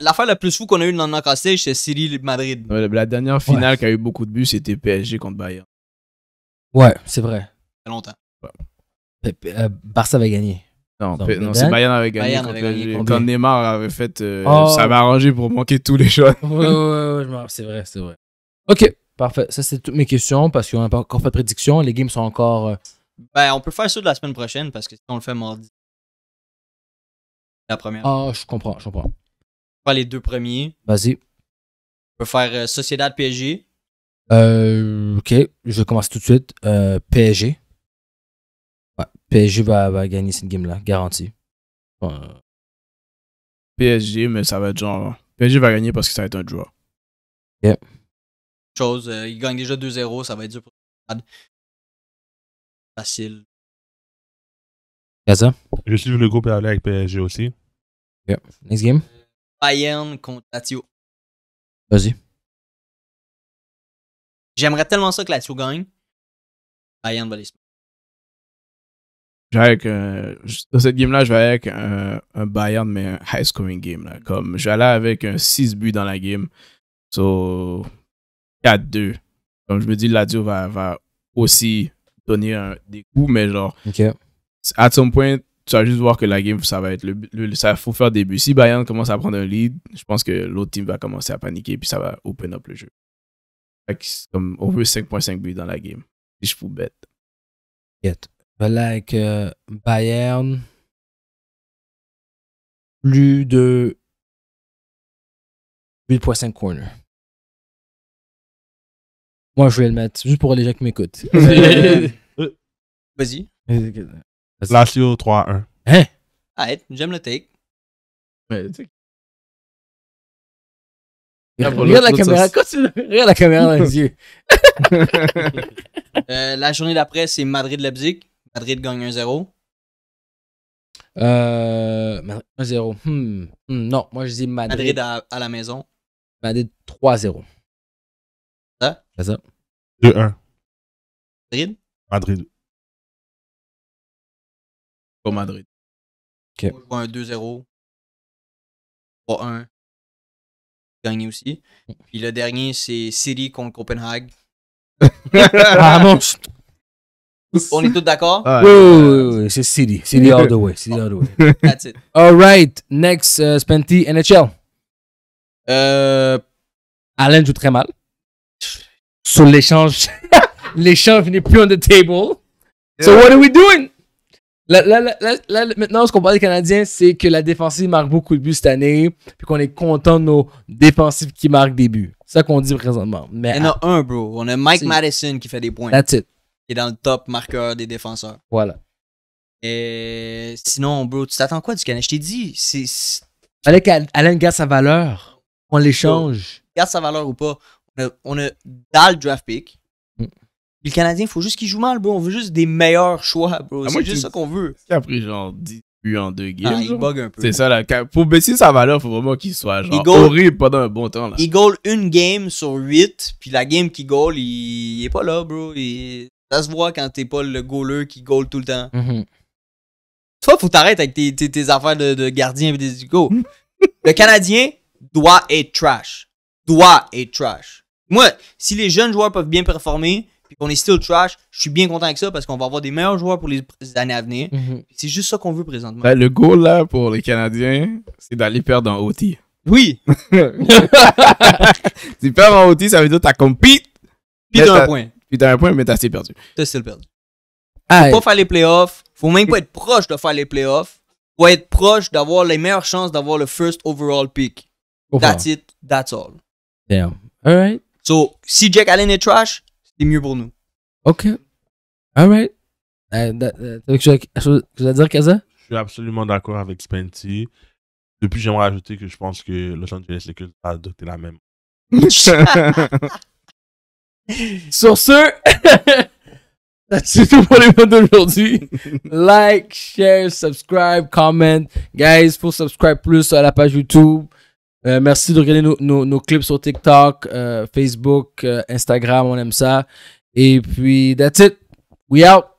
S6: L'affaire la plus fou qu'on a eue dans le knock c'est Lib madrid
S4: la dernière finale qui a eu beaucoup de buts, c'était PSG contre Bayern.
S3: Ouais, c'est vrai. Ça longtemps. Euh, Barça avait gagné. Non, c'est
S4: Bayern avait gagné. Bayern avait gagné contre quand, Neymar avait fait. Euh, oh. Ça m'a
S3: arrangé pour manquer tous les choses. ouais,
S4: ouais, ouais, ouais c'est vrai, c'est vrai.
S3: Ok, Parfait. Ça, c'est toutes mes questions parce qu'on n'a pas encore fait de prédiction. Les games sont encore. Euh,
S6: ben, on peut faire ça de la semaine prochaine parce que si on le fait mardi, la première.
S3: Ah, je comprends, je comprends. On va
S6: faire les deux premiers. Vas-y. On peut faire euh, Sociedad PSG.
S3: Euh, ok, je commence tout de suite. Euh, PSG.
S2: Ouais, PSG va, gagner cette game-là, garantie
S4: PSG, mais ça va être genre. PSG va gagner parce que ça va être un draw.
S1: Yep
S6: chose. Euh, il gagne déjà 2-0, ça va être dur pour Facile.
S2: Gaza? Je suis le groupe aller avec PSG aussi. Next game? Bayern contre Lazio. Vas-y. J'aimerais tellement ça que Lazio gagne. Bayern va les
S4: avec euh, dans cette game-là, je vais avec euh, un, Bayern, mais un high-scoring game. Là. Comme j'allais avec un 6 buts dans la game. So, 4-2. Donc, je me dis, Ladio va, va aussi donner un, des coups, mais genre, Ok. à son point, tu vas juste voir que la game, ça va être le, ça faut faire des buts. Si Bayern commence à prendre un lead, je pense que l'autre team va commencer à paniquer puis ça va open up le jeu. comme on veut 5.5 buts dans la game. Si je vous bête.
S2: Like, euh, Bayern, plus de 8.5 corners. Moi, je vais le mettre, juste pour les gens qui m'écoutent. Euh, Vas-y. Lazio 3-1. Hein? j'aime le take. Ah,
S1: regarde la caméra, la caméra dans les yeux.
S6: Euh, la journée d'après, c'est Madrid-Leipzig. Madrid gagne 1-0.
S3: Euh, Madrid 1-0. Hmm, hmm, non, moi je dis
S6: Madrid. à la maison.
S3: Madrid 3-0.
S2: C'est ça. 2-1. Madrid? Madrid. Pas Madrid. Ok. un 2-0. 3-1. Gagné aussi. Puis le dernier, c'est City contre
S3: Copenhague.
S1: ah On est tous d'accord? oui, oui,
S3: oui, C'est City. City all the way. City all the way. That's it. All right. Next, euh, Spenty, NHL. Euh... Allen joue très mal. Sur l'échange, l'échange n'est plus on the table. So what are we doing? Là, là, là, maintenant, ce qu'on parle des Canadiens, c'est que la défensive marque beaucoup de buts cette année, puis qu'on est content de nos défensifs qui marquent des buts. C'est ça qu'on dit présentement. Mais Il en a
S6: un, bro. On a Mike Madison qui fait des points. That's it. Qui est dans le top marqueur des défenseurs. Voilà. Et sinon, bro, tu t'attends quoi du Canada? Je t'ai dit, c'est.
S3: Fallait qu'Alain garde sa valeur. On l'échange.
S6: Garde sa valeur ou pas on a dalle draft pick. Mm. le Canadien, il faut juste qu'il joue mal, bro. On veut juste des meilleurs choix, bro. Ah, c'est juste ça qu'on veut. Qui a pris genre 10
S4: buts en deux games? Ah, il bug un peu. C'est ça, là. Pour baisser sa valeur, faut vraiment qu'il soit genre horrible pendant un bon temps, là. Il
S6: goal une game sur 8, puis la game qu'il goal, il... est pas là, bro. Ça se voit quand t'es pas le goaler qui goal tout le temps. Mm -hmm. Toi, faut t'arrêter avec tes, affaires de, gardien et des goal le Canadien doit être trash. Doit être trash. Moi, si les jeunes joueurs peuvent bien performer, et qu'on est still trash, je suis bien content avec ça parce qu'on va avoir des meilleurs joueurs pour les années à venir. Mhm. C'est juste ça qu'on veut présentement. Ben, le goal
S4: là pour les Canadiens, c'est d'aller perdre en OT. Oui! tu perds en OT, ça veut dire que t'as compete. Puis as un point. Puis t'as un point, mais t'as still perdu. T'as still perdu. ne Faut pas faire
S6: les playoffs. Faut même pas être proche de faire les playoffs. Faut être proche d'avoir les meilleures chances d'avoir le first overall pick. That's it, that's all.
S3: Damn. right.
S6: Donc si
S3: Jack Allen est trash, c'est mieux pour nous. OK. All right. Euh, veux quelque chose à dire, Kaza?
S5: Je suis absolument d'accord avec Spenty. Depuis, j'aimerais ajouter que je pense que le Los Angeles Lakers a adopté la même.
S3: Sur ce, c'est tout pour les mots d'aujourd'hui. like, share, subscribe, comment. Guys, faut subscribe plus à la page YouTube. Euh, merci de regarder nos, clips sur TikTok, euh, Facebook, euh, Instagram, on aime ça. Et puis, that's it. We out.